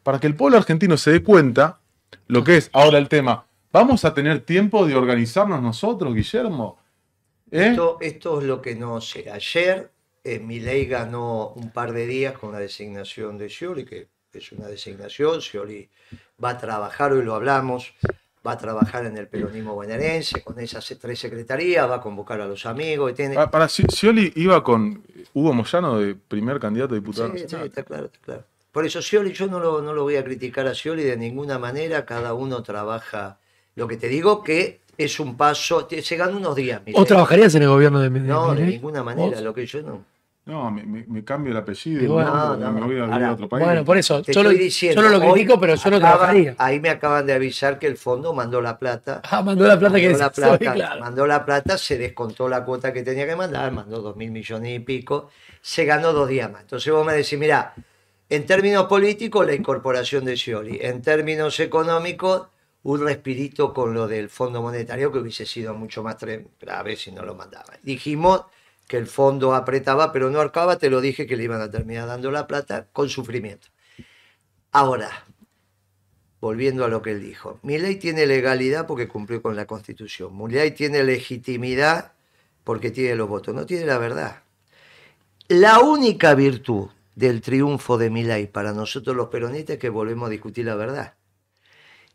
Para que el pueblo argentino se dé cuenta lo que es. Ahora el tema, Vamos a tener tiempo de organizarnos nosotros, Guillermo. ¿Eh? Esto, es lo que no sé. Ayer mi eh, Milei ganó un par de días con la designación de Scioli, que es una designación. Scioli va a trabajar, hoy lo hablamos, va a trabajar en el peronismo bonaerense, con esas tres secretarías, va a convocar a los amigos. Ah, para Scioli iba con Hugo Moyano, de primer candidato a diputado. Sí, sí, está claro, está claro. Por eso Scioli, yo no lo, no lo voy a criticar a Scioli de ninguna manera, cada uno trabaja lo que te digo que es un paso, Se unos días. Mire. ¿O trabajarías en el gobierno de, Miguel? No, de ninguna manera, lo que yo no. No, me, cambio el apellido no, no, me voy a, otro país. Bueno, por eso, yo, lo, diciendo, no lo critico, pero yo no trabajaría. Ahí me acaban de avisar que el fondo mandó la plata. Ah, mandó la plata mandó que la plata, Mandó la plata, se descontó la cuota que tenía que mandar, mandó dos mil millones y pico, se ganó dos días más. Entonces vos me decís, mira, en términos políticos, la incorporación de Scioli. En términos económicos, un respirito con lo del Fondo Monetario que hubiese sido mucho más grave si no lo mandaba. Dijimos que el fondo apretaba, pero no arcaba, te lo dije que le iban a terminar dando la plata con sufrimiento. Ahora, volviendo a lo que él dijo, mi tiene legalidad porque cumplió con la Constitución, mi tiene legitimidad porque tiene los votos, no tiene la verdad. La única virtud del triunfo de mi para nosotros los peronistas es que volvemos a discutir la verdad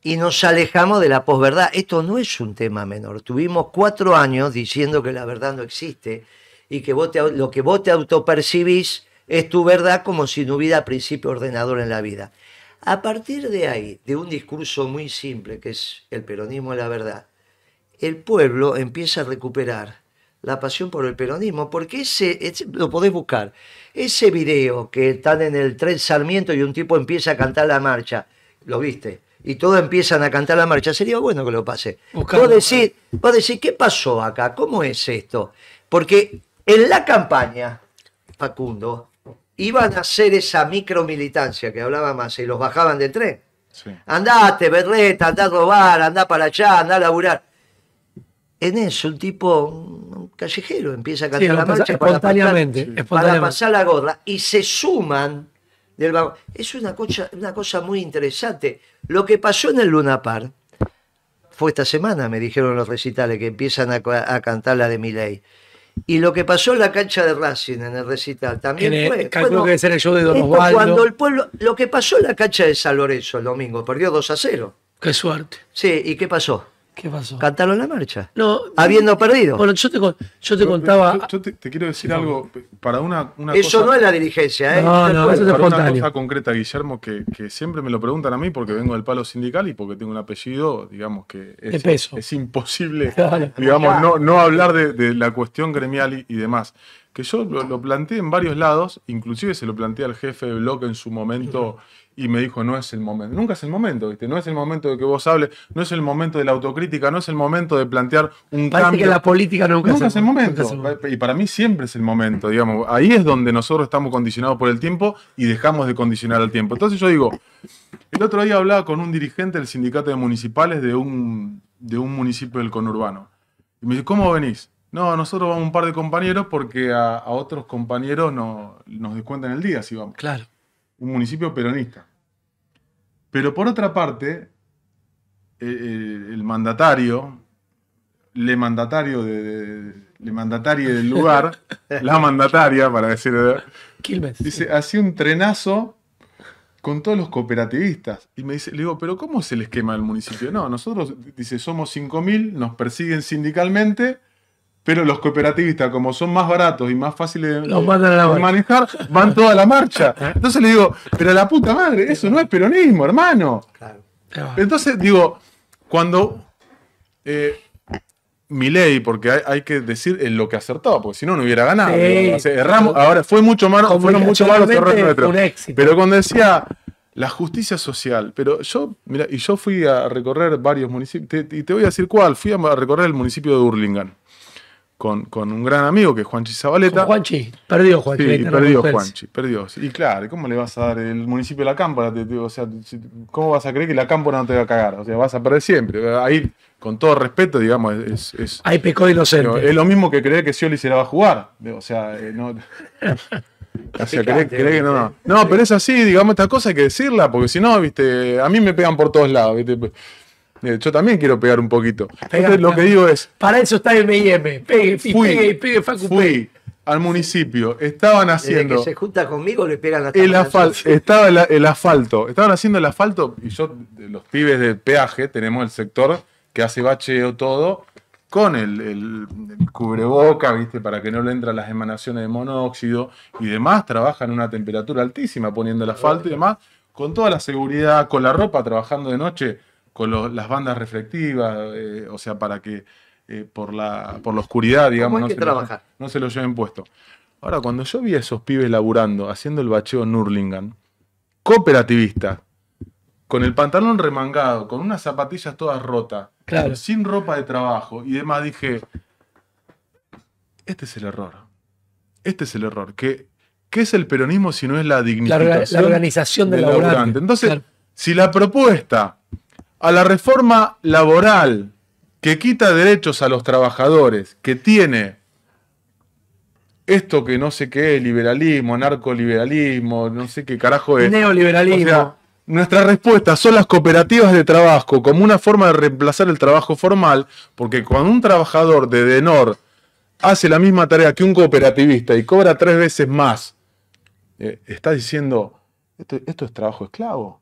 y nos alejamos de la posverdad. Esto no es un tema menor. Tuvimos cuatro años diciendo que la verdad no existe y que lo que vos te autopercibís es tu verdad como si no hubiera principio ordenador en la vida. A partir de ahí, de un discurso muy simple que es el peronismo es la verdad, el pueblo empieza a recuperar la pasión por el peronismo, porque ese, lo podés buscar, ese video que están en el tren Sarmiento y un tipo empieza a cantar la marcha, lo viste, y todos empiezan a cantar la marcha. Sería bueno que lo pase. Vos decís, ¿qué pasó acá? ¿Cómo es esto? Porque en la campaña, Facundo, iban a hacer esa micromilitancia que hablaba más y los bajaban del tren. Andate, berreta, andá a robar, andá para allá, andá a laburar. En eso, un tipo, un callejero, empieza a cantar la marcha para, para pasar la gorra y se suman es una cosa, una cosa muy interesante. Lo que pasó en el Lunapar fue esta semana, me dijeron los recitales, que empiezan a, cantar la de Miley. Y lo que pasó en la cancha de Racing en el recital también el show de Cuando el pueblo. Lo que pasó en la cancha de San Lorenzo el domingo, perdió 2 a 0. Qué suerte. Sí, ¿y qué pasó? ¿Qué pasó? en la marcha. No, habiendo eh, perdido. Bueno, yo te, yo te contaba. Yo, te, quiero decir algo. Para una, Eso no es la diligencia, ¿eh? No, no, eso es para una cosa concreta, Guillermo, que, siempre me lo preguntan a mí porque vengo del palo sindical y porque tengo un apellido, digamos, que es, es imposible, digamos, no, hablar de, la cuestión gremial y, demás. Que yo lo, planteé en varios lados, inclusive se lo planteé al jefe de bloque en su momento y me dijo, no es el momento, nunca es el momento, ¿viste? no es el momento de que vos hables, no es el momento de la autocrítica, no es el momento de plantear un Parece cambio. que la política nunca, es el momento. Y para mí siempre es el momento, digamos. Ahí es donde nosotros estamos condicionados por el tiempo y dejamos de condicionar al tiempo. Entonces yo digo, el otro día hablaba con un dirigente del sindicato de municipales de un, de un municipio del conurbano. Y me dice, ¿cómo venís? No, nosotros vamos un par de compañeros porque a, otros compañeros no, nos descuentan el día si vamos. Claro un municipio peronista. Pero por otra parte, eh, eh, el, mandatario, le mandatario de, del lugar, la mandataria, para decirlo. Eh, dice, hacía un trenazo con todos los cooperativistas. Y me dice, le digo, pero ¿cómo es el esquema del municipio? No, nosotros, dice, somos 5.000, nos persiguen sindicalmente pero los cooperativistas, como son más baratos y más fáciles de, manejar, van toda la marcha. ¿Eh? Entonces le digo, pero la puta madre, eso no es peronismo, hermano. Entonces digo, cuando eh, mi ley, porque hay, que decir en lo que acertó, porque si no, no hubiera ganado. ahora fue mucho malo. fueron mucho malos los Pero cuando decía la justicia social, pero yo, mira, y yo fui a recorrer varios municipios, y te voy a decir cuál, fui a recorrer el municipio de Burlingame con, un gran amigo que es Juanchi Zabaleta. Juanchi, perdió Juanchi. perdió Juanchi, perdió. Y claro, ¿cómo le vas a dar el municipio de La Cámpora? o sea, ¿cómo vas a creer que La Cámpora no te va a cagar? O sea, vas a perder siempre. Ahí, con todo respeto, digamos, es... es Ahí pecó de inocente. es lo mismo que creer que Scioli se la va a jugar. O sea, eh, no... O sea, creer, que no, no. No, pero es así, digamos, esta cosa hay que decirla, porque si no, viste, a mí me pegan por todos lados, viste. Eh, yo también quiero pegar un poquito. lo que digo es. Para eso está M&M. Pegue, fui, pegue, al municipio. Estaban haciendo. se junta conmigo le pegan la el Estaba el, asfalto. Estaban haciendo el asfalto y yo, los pibes de peaje, tenemos el sector que hace bacheo todo con el, el, cubreboca, ¿viste? para que no le entran las emanaciones de monóxido y demás, trabajan a una temperatura altísima poniendo el asfalto y demás, con toda la seguridad, con la ropa trabajando de noche, con las bandas reflectivas, eh, o sea, para que eh, por, la, por la oscuridad, digamos, no se, lo, no se, lleven puesto. Ahora, cuando yo vi a esos pibes laburando, haciendo el bacheo Nurlingan, cooperativista, con el pantalón remangado, con unas zapatillas todas rotas, claro. sin ropa de trabajo y demás, dije, este es el error. Este es el error. ¿Qué, qué es el peronismo si no es la dignidad? La, organización del, Entonces, si la propuesta a la reforma laboral que quita derechos a los trabajadores, que tiene esto que no sé qué es, liberalismo, narcoliberalismo, no sé qué carajo es. Neoliberalismo. nuestra respuesta son las cooperativas de trabajo como una forma de reemplazar el trabajo formal, porque cuando un trabajador de Denor hace la misma tarea que un cooperativista y cobra tres veces más, eh, está diciendo, esto es trabajo esclavo.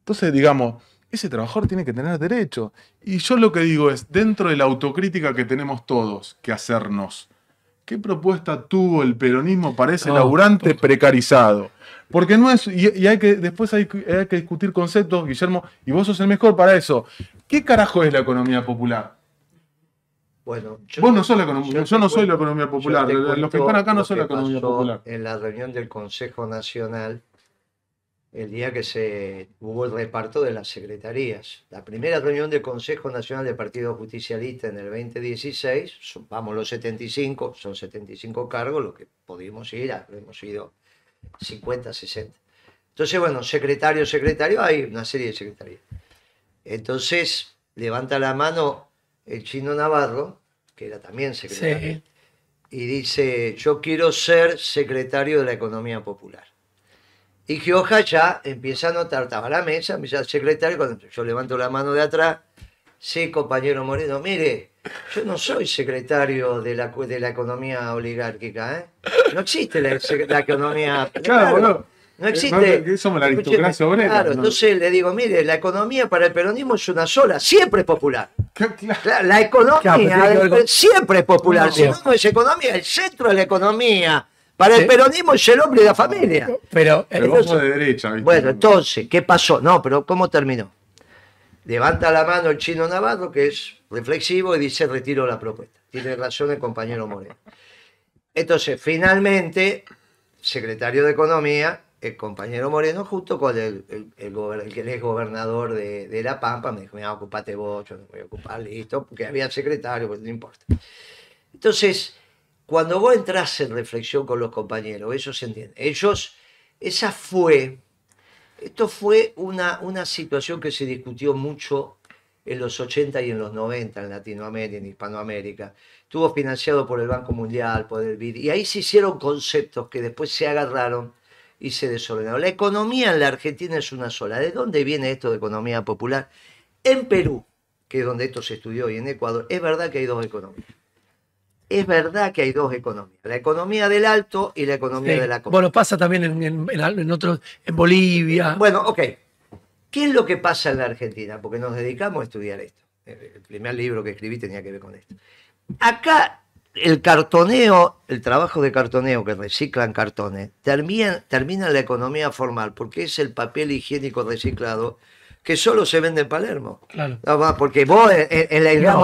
Entonces, digamos, ese trabajador tiene que tener derecho. Y yo lo que digo es, dentro de la autocrítica que tenemos todos que hacernos, ¿qué propuesta tuvo el peronismo para ese laburante precarizado? Porque no es, y, hay que, después hay, que discutir conceptos, Guillermo, y vos sos el mejor para eso. ¿Qué carajo es la economía popular? Bueno, yo no yo, no soy la economía popular, los que están acá no son la economía popular. En la reunión del Consejo Nacional, el día que se hubo el reparto de las secretarías. La primera reunión del Consejo Nacional del Partido Justicialista en el 2016, vamos los 75, son 75 cargos, lo que pudimos ir, hemos ido 50, 60. Entonces, bueno, secretario, secretario, hay una serie de secretarías. Entonces, levanta la mano el chino Navarro, que era también secretario, y dice, yo quiero ser secretario de la Economía Popular. Y Gioja ya empieza a notar, estaba a la mesa, me dice secretario, yo levanto la mano de atrás, sí, compañero Moreno, mire, yo no soy secretario de la, de la economía oligárquica, ¿eh? No existe la, economía... Claro, no, existe... somos aristocracia Claro, entonces le digo, mire, la economía para el peronismo es una sola, siempre es popular. La, economía siempre es popular, si no, es economía, el centro de la economía para el peronismo es el hombre de la familia. Pero, pero entonces, de derecha. Bueno, entonces, ¿qué pasó? No, pero ¿cómo terminó? Levanta la mano el chino Navarro, que es reflexivo, y dice retiro la propuesta. Tiene razón el compañero Moreno. Entonces, finalmente, secretario de Economía, el compañero Moreno, justo con el, el, que es gobernador de, La Pampa, me dijo, mira, ocupate vos, yo no voy a ocupar, listo, porque había secretario, pues no importa. Entonces, cuando vos entras en reflexión con los compañeros, ellos entienden. Ellos, esa fue, esto fue una, una situación que se discutió mucho en los 80 y en los 90 en Latinoamérica, en Hispanoamérica. Estuvo financiado por el Banco Mundial, por el BID, y ahí se hicieron conceptos que después se agarraron y se desordenaron. La economía en la Argentina es una sola. ¿De dónde viene esto de economía popular? En Perú, que es donde esto se estudió, y en Ecuador, es verdad que hay dos economías es verdad que hay dos economías, la economía del alto y la economía de la costa. Bueno, pasa también en, en, en, otros, en Bolivia. Bueno, ok. ¿Qué es lo que pasa en la Argentina? Porque nos dedicamos a estudiar esto. El primer libro que escribí tenía que ver con esto. Acá el cartoneo, el trabajo de cartoneo que reciclan cartones, termina, termina en la economía formal, porque es el papel higiénico reciclado que solo se vende en Palermo. Claro. porque vos en, la isla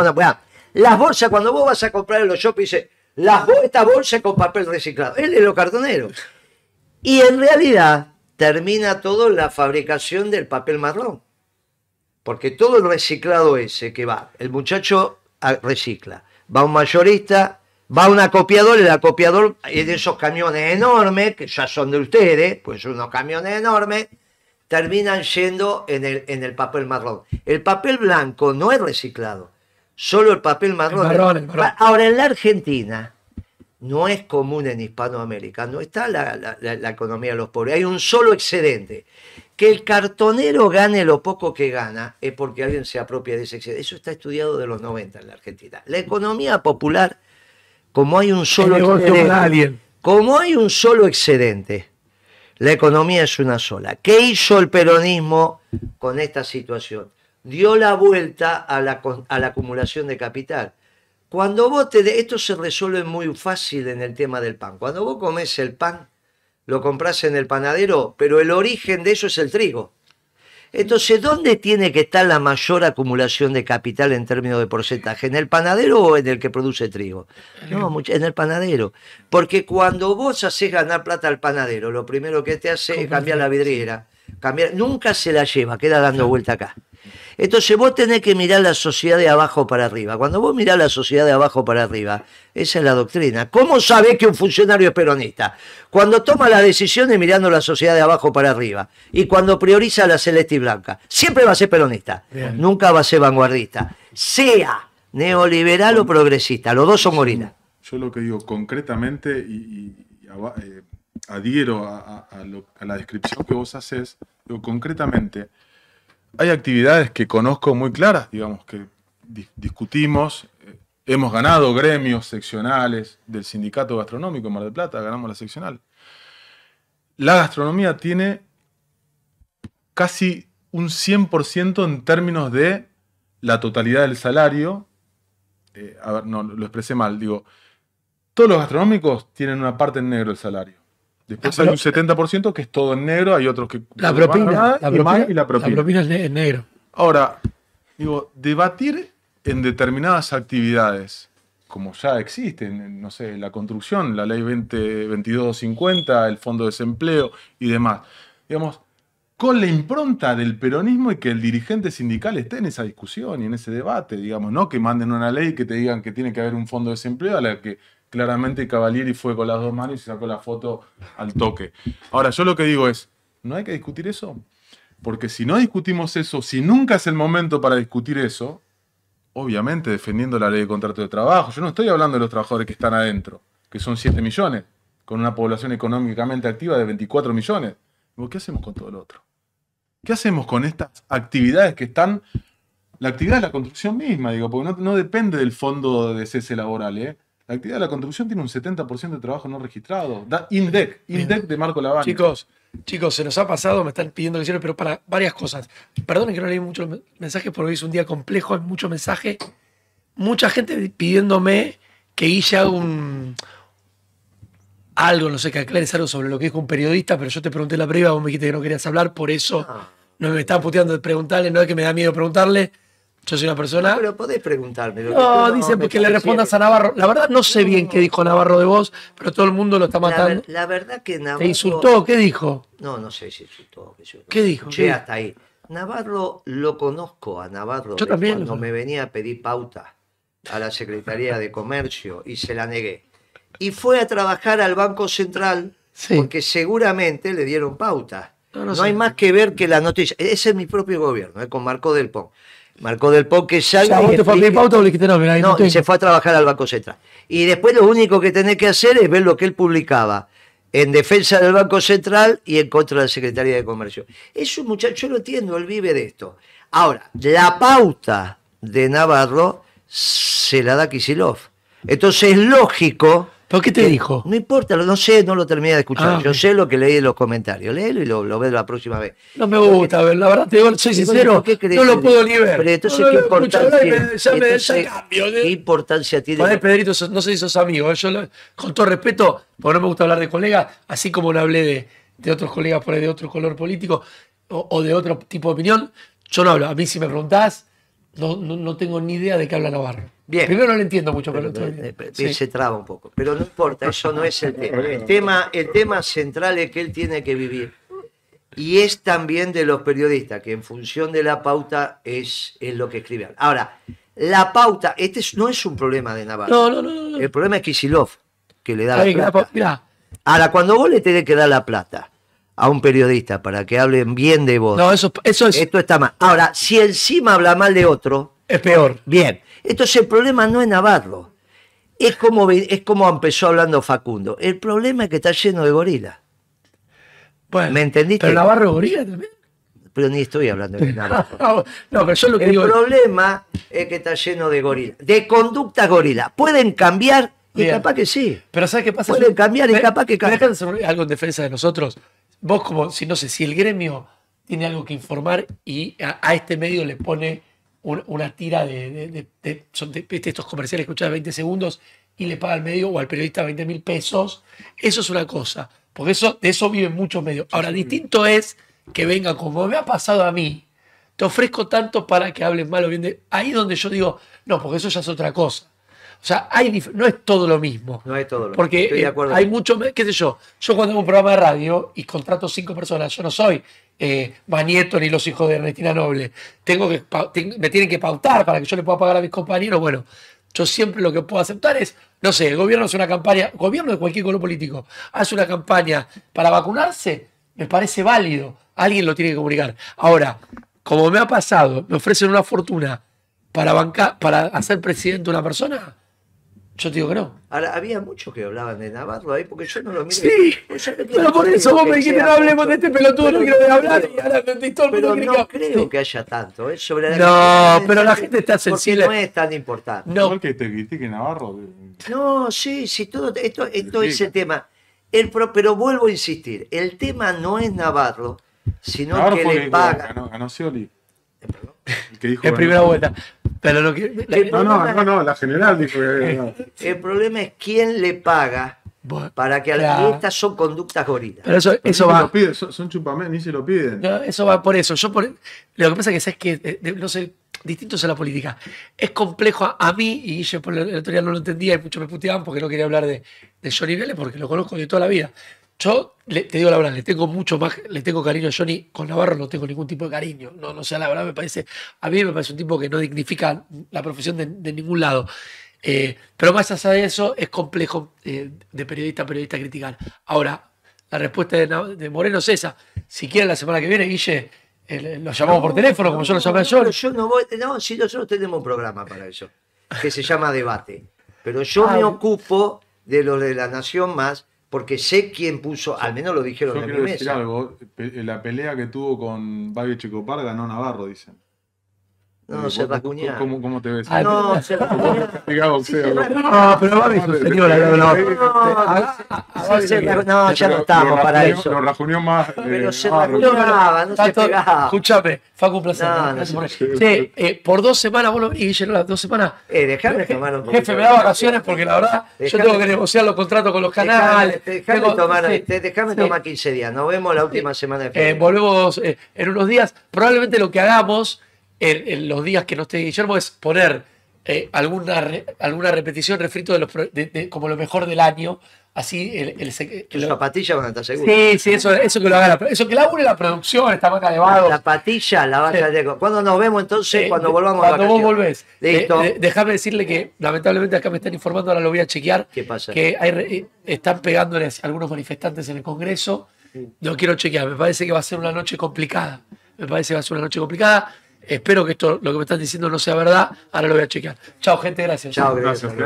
las bolsas, cuando vos vas a comprar en los shoppings, dice, las bo esta bolsa con papel reciclado. Él es lo cartonero. Y en realidad termina todo la fabricación del papel marrón. Porque todo el reciclado ese que va, el muchacho ah, recicla. Va un mayorista, va un acopiador, el acopiador en de esos camiones enormes, que ya son de ustedes, pues unos camiones enormes, terminan yendo en el, en el papel marrón. El papel blanco no es reciclado solo el papel marrón. Ahora, en la Argentina no es común en Hispanoamérica, no está la, economía de los pobres, hay un solo excedente. Que el cartonero gane lo poco que gana es porque alguien se apropia de ese excedente. Eso está estudiado de los 90 en la Argentina. La economía popular, como hay un solo excedente, como hay un solo excedente, la economía es una sola. ¿Qué hizo el peronismo con esta situación? dio la vuelta a la, acumulación de capital. Cuando vos esto se resuelve muy fácil en el tema del pan. Cuando vos comes el pan, lo compras en el panadero, pero el origen de eso es el trigo. Entonces, ¿dónde tiene que estar la mayor acumulación de capital en términos de porcentaje? ¿En el panadero o en el que produce trigo? No, en el panadero. Porque cuando vos haces ganar plata al panadero, lo primero que te hace es cambiar la vidriera. Cambiar, nunca se la lleva, queda dando vuelta acá. Entonces vos tenés que mirar la sociedad de abajo para arriba. Cuando vos mirás la sociedad de abajo para arriba, esa es la doctrina. ¿Cómo sabés que un funcionario es peronista? Cuando toma las decisiones mirando la sociedad de abajo para arriba y cuando prioriza la celeste y blanca. Siempre va a ser peronista, nunca va a ser vanguardista. Sea neoliberal o progresista, los dos son morinas. Yo, lo que digo concretamente y, eh, adhiero a, la descripción que vos haces, digo, concretamente hay actividades que conozco muy claras, digamos, que discutimos. Eh, hemos ganado gremios seccionales del sindicato gastronómico en Mar del Plata, ganamos la seccional. La gastronomía tiene casi un 100% en términos de la totalidad del salario. Eh, a ver, no, lo expresé mal, digo, todos los gastronómicos tienen una parte en negro del salario. Después ah, hay un 70% que es todo en negro, hay otros que... La propina, la, propina y la propina. La propina es negro. Ahora, digo, debatir en determinadas actividades, como ya existen, no sé, la construcción, la ley 2250, el fondo de desempleo y demás, digamos, con la impronta del peronismo y que el dirigente sindical esté en esa discusión y en ese debate, digamos, ¿no? Que manden una ley que te digan que tiene que haber un fondo de desempleo a la que claramente Cavalieri fue con las dos manos y sacó la foto al toque. Ahora, yo lo que digo es, no hay que discutir eso, porque si no discutimos eso, si nunca es el momento para discutir eso, obviamente defendiendo la ley de contrato de trabajo, yo no estoy hablando de los trabajadores que están adentro, que son 7 millones, con una población económicamente activa de 24 millones. ¿Qué hacemos con todo lo otro? ¿Qué hacemos con estas actividades que están... La actividad es la construcción misma, digo, porque no, no depende del fondo de cese laboral, ¿eh? La actividad de la contribución tiene un 70% de trabajo no registrado. Da INDEC, INDEC de Marco Lavani. Chicos, chicos, se nos ha pasado, me están pidiendo que cierre, pero para varias cosas. Perdonen que no leí muchos mensajes, porque hoy es un día complejo, hay mucho mensaje. Mucha gente pidiéndome que hice algo, no sé, que aclares algo sobre lo que dijo un periodista, pero yo te pregunté la previa, vos me dijiste que no querías hablar, por eso ah. no me están puteando de preguntarle, no es que me da miedo preguntarle. Yo soy una persona. No, pero podés preguntarme. no, dicen porque le respondas a Navarro. La verdad, no sé bien qué dijo Navarro de vos, pero todo el mundo lo está matando. La, verdad que Navarro. ¿Te insultó? ¿Qué dijo? No, no sé si insultó. ¿Qué dijo? hasta ahí. Navarro lo conozco a Navarro. Yo también. Cuando me venía a pedir pauta a la Secretaría de Comercio y se la negué. Y fue a trabajar al Banco Central porque seguramente le dieron pauta. No, hay más que ver que la noticia. Ese es mi propio gobierno, eh, con Marco del Pon. Marcó del Poque, se fue a trabajar al Banco Central. Y después lo único que tenés que hacer es ver lo que él publicaba en defensa del Banco Central y en contra de la Secretaría de Comercio. Eso, muchacho, lo entiendo, él vive de esto. Ahora, la pauta de Navarro se la da Kisilov. Entonces es lógico ¿Pero qué te dijo? No importa, no sé, no lo terminé de escuchar. Ah, yo sé lo que leí en los comentarios. Léelo y lo, veo la próxima vez. No me gusta, ver, la verdad, te digo, soy sincero, no lo puedo ni ver. Pero entonces, ¿qué importancia? ¿qué importancia tiene? Pedrito, no sé si sos amigo. ¿eh? con todo respeto, porque no me gusta hablar de colegas, así como no hablé de, otros colegas por ahí de otro color político o, o de otro tipo de opinión, yo no hablo. A mí si me preguntás, no, no, no, tengo ni idea de qué habla Navarro. Bien. Primero no lo entiendo mucho, pero, se traba un poco. Pero no importa, eso no es el tema. El tema, central es que él tiene que vivir. Y es también de los periodistas, que en función de la pauta es, lo que escriben. Ahora, la pauta, este no es un problema de Navarro. No, no, no. El problema es Kisilov, que le da la Ahora, cuando vos le tenés que dar la plata, a un periodista para que hablen bien de vos. No, eso, eso es. Esto está mal. Ahora, si encima habla mal de otro. Es peor. Bien. Entonces el problema no es Navarro. Es como, es como empezó hablando Facundo. El problema es que está lleno de gorila Bueno, ¿Me entendiste? Pero Navarro es gorila también. Pero ni estoy hablando de Navarro. no, pero yo lo que el El problema es que está lleno de gorila De conducta gorila Pueden cambiar y capaz que sí. Pero ¿sabes qué pasa? Pueden cambiar y capaz que cambian. algo en defensa de nosotros? vos como, si no sé, si el gremio tiene algo que informar y a, este medio le pone una tira de, estos comerciales que escuchas 20 segundos y le paga al medio o al periodista 20 mil pesos, eso es una cosa, porque eso, de eso viven muchos medios. Ahora, distinto es que venga como me ha pasado a mí, te ofrezco tanto para que hables mal o bien de... Ahí donde yo digo, no, porque eso ya es otra cosa. O sea, no es todo lo mismo. No es todo lo mismo. Porque eh, hay mucho, qué sé yo, yo cuando hago un programa de radio y contrato cinco personas, yo no soy eh, Manieto ni los hijos de Ernestina Noble. Tengo que, me tienen que pautar para que yo le pueda pagar a mis compañeros. Bueno, yo siempre lo que puedo aceptar es, no sé, el gobierno hace una campaña, gobierno de cualquier color político, hace una campaña para vacunarse, me parece válido. Alguien lo tiene que comunicar. Ahora, como me ha pasado, me ofrecen una fortuna para, bancar, para hacer presidente una persona, yo te digo que no. había muchos que hablaban de Navarro ahí, porque yo no lo miro. Sí, no pero por eso vos me dijiste no hablemos de este pelotudo, no quiero hablar, pero, y ahora el pero no creo que, haya tanto, ¿eh? Sobre la no, pero la gente está sensible. no es tan importante. No, que te que Navarro. No, sí, sí, todo, esto, esto es el tema. El pro, pero vuelvo a insistir, el tema no es Navarro, sino que le paga. Ganó, ganó Scioli. Eh, En primera vuelta. Pero no, no, no, la general dijo. El problema es quién le paga para que la estas son conductas gorilas. Pero eso, va. son, chupamés, ni se lo piden. eso va por eso. Yo lo que pasa es que es que eh, no sé, distintos a la política. Es complejo a, mí, y yo por la historia no lo entendía, y muchos me puteaban porque no quería hablar de, de Johnny Vélez, porque lo conozco de toda la vida. Yo te digo la verdad, le tengo mucho más, le tengo cariño a Johnny. Con Navarro no tengo ningún tipo de cariño. No, no sea, la verdad me parece, a mí me parece un tipo que no dignifica la profesión de, ningún lado. Eh, pero más allá de eso, es complejo eh, de periodista a periodista criticar. Ahora, la respuesta de, Moreno es esa. Si quieren la semana que viene, Guille, lo llamamos por teléfono, como yo lo llamo a Johnny. Yo no voy, no, si nosotros tenemos un programa para eso, que se llama Debate. Pero yo ah, me ocupo de lo de la Nación Más porque sé quién puso, al menos lo dijeron yo en quiero la pelea que tuvo con Chico Parga no Navarro, dicen. No, no se rasguña. ¿cómo, ¿Cómo te ves? Ah, no, se rasguña. sí, no, pero va a su señora. No, no, no, ya no estamos para eso. rasguñó más. Pero se eh, ah, rasguñaba, no se pegaba. Escúchame, Facu, un placer. Sí, eh, por dos semanas vos lo venís, las dos semanas. Eh, dejame tomar un Jefe, me da vacaciones porque la verdad yo tengo que negociar los contratos con los canales. Dejame tomar, este, dejame tomar 15 días. Nos vemos la última semana de febrero. Eh, volvemos en unos días. Probablemente lo que hagamos en, los días que no esté Guillermo es poner eh, alguna, alguna repetición, refrito de, los, como lo mejor del año, así el, el, el, el patilla van Sí, sí, eso, que lo haga la, eso que labure la producción, está de La patilla la a Cuando nos vemos entonces, eh, cuando volvamos Cuando vos volvés. Eh, Listo. dejame decirle que lamentablemente acá me están informando, ahora lo voy a chequear. ¿Qué pasa? Que hay, están pegándoles algunos manifestantes en el Congreso. Mm. No quiero chequear, me parece que va a ser una noche complicada. Me parece que va a ser una noche complicada. Espero que esto, lo que me están diciendo no sea verdad. Ahora lo voy a chequear. Chao, gente. Gracias. Chao, gracias.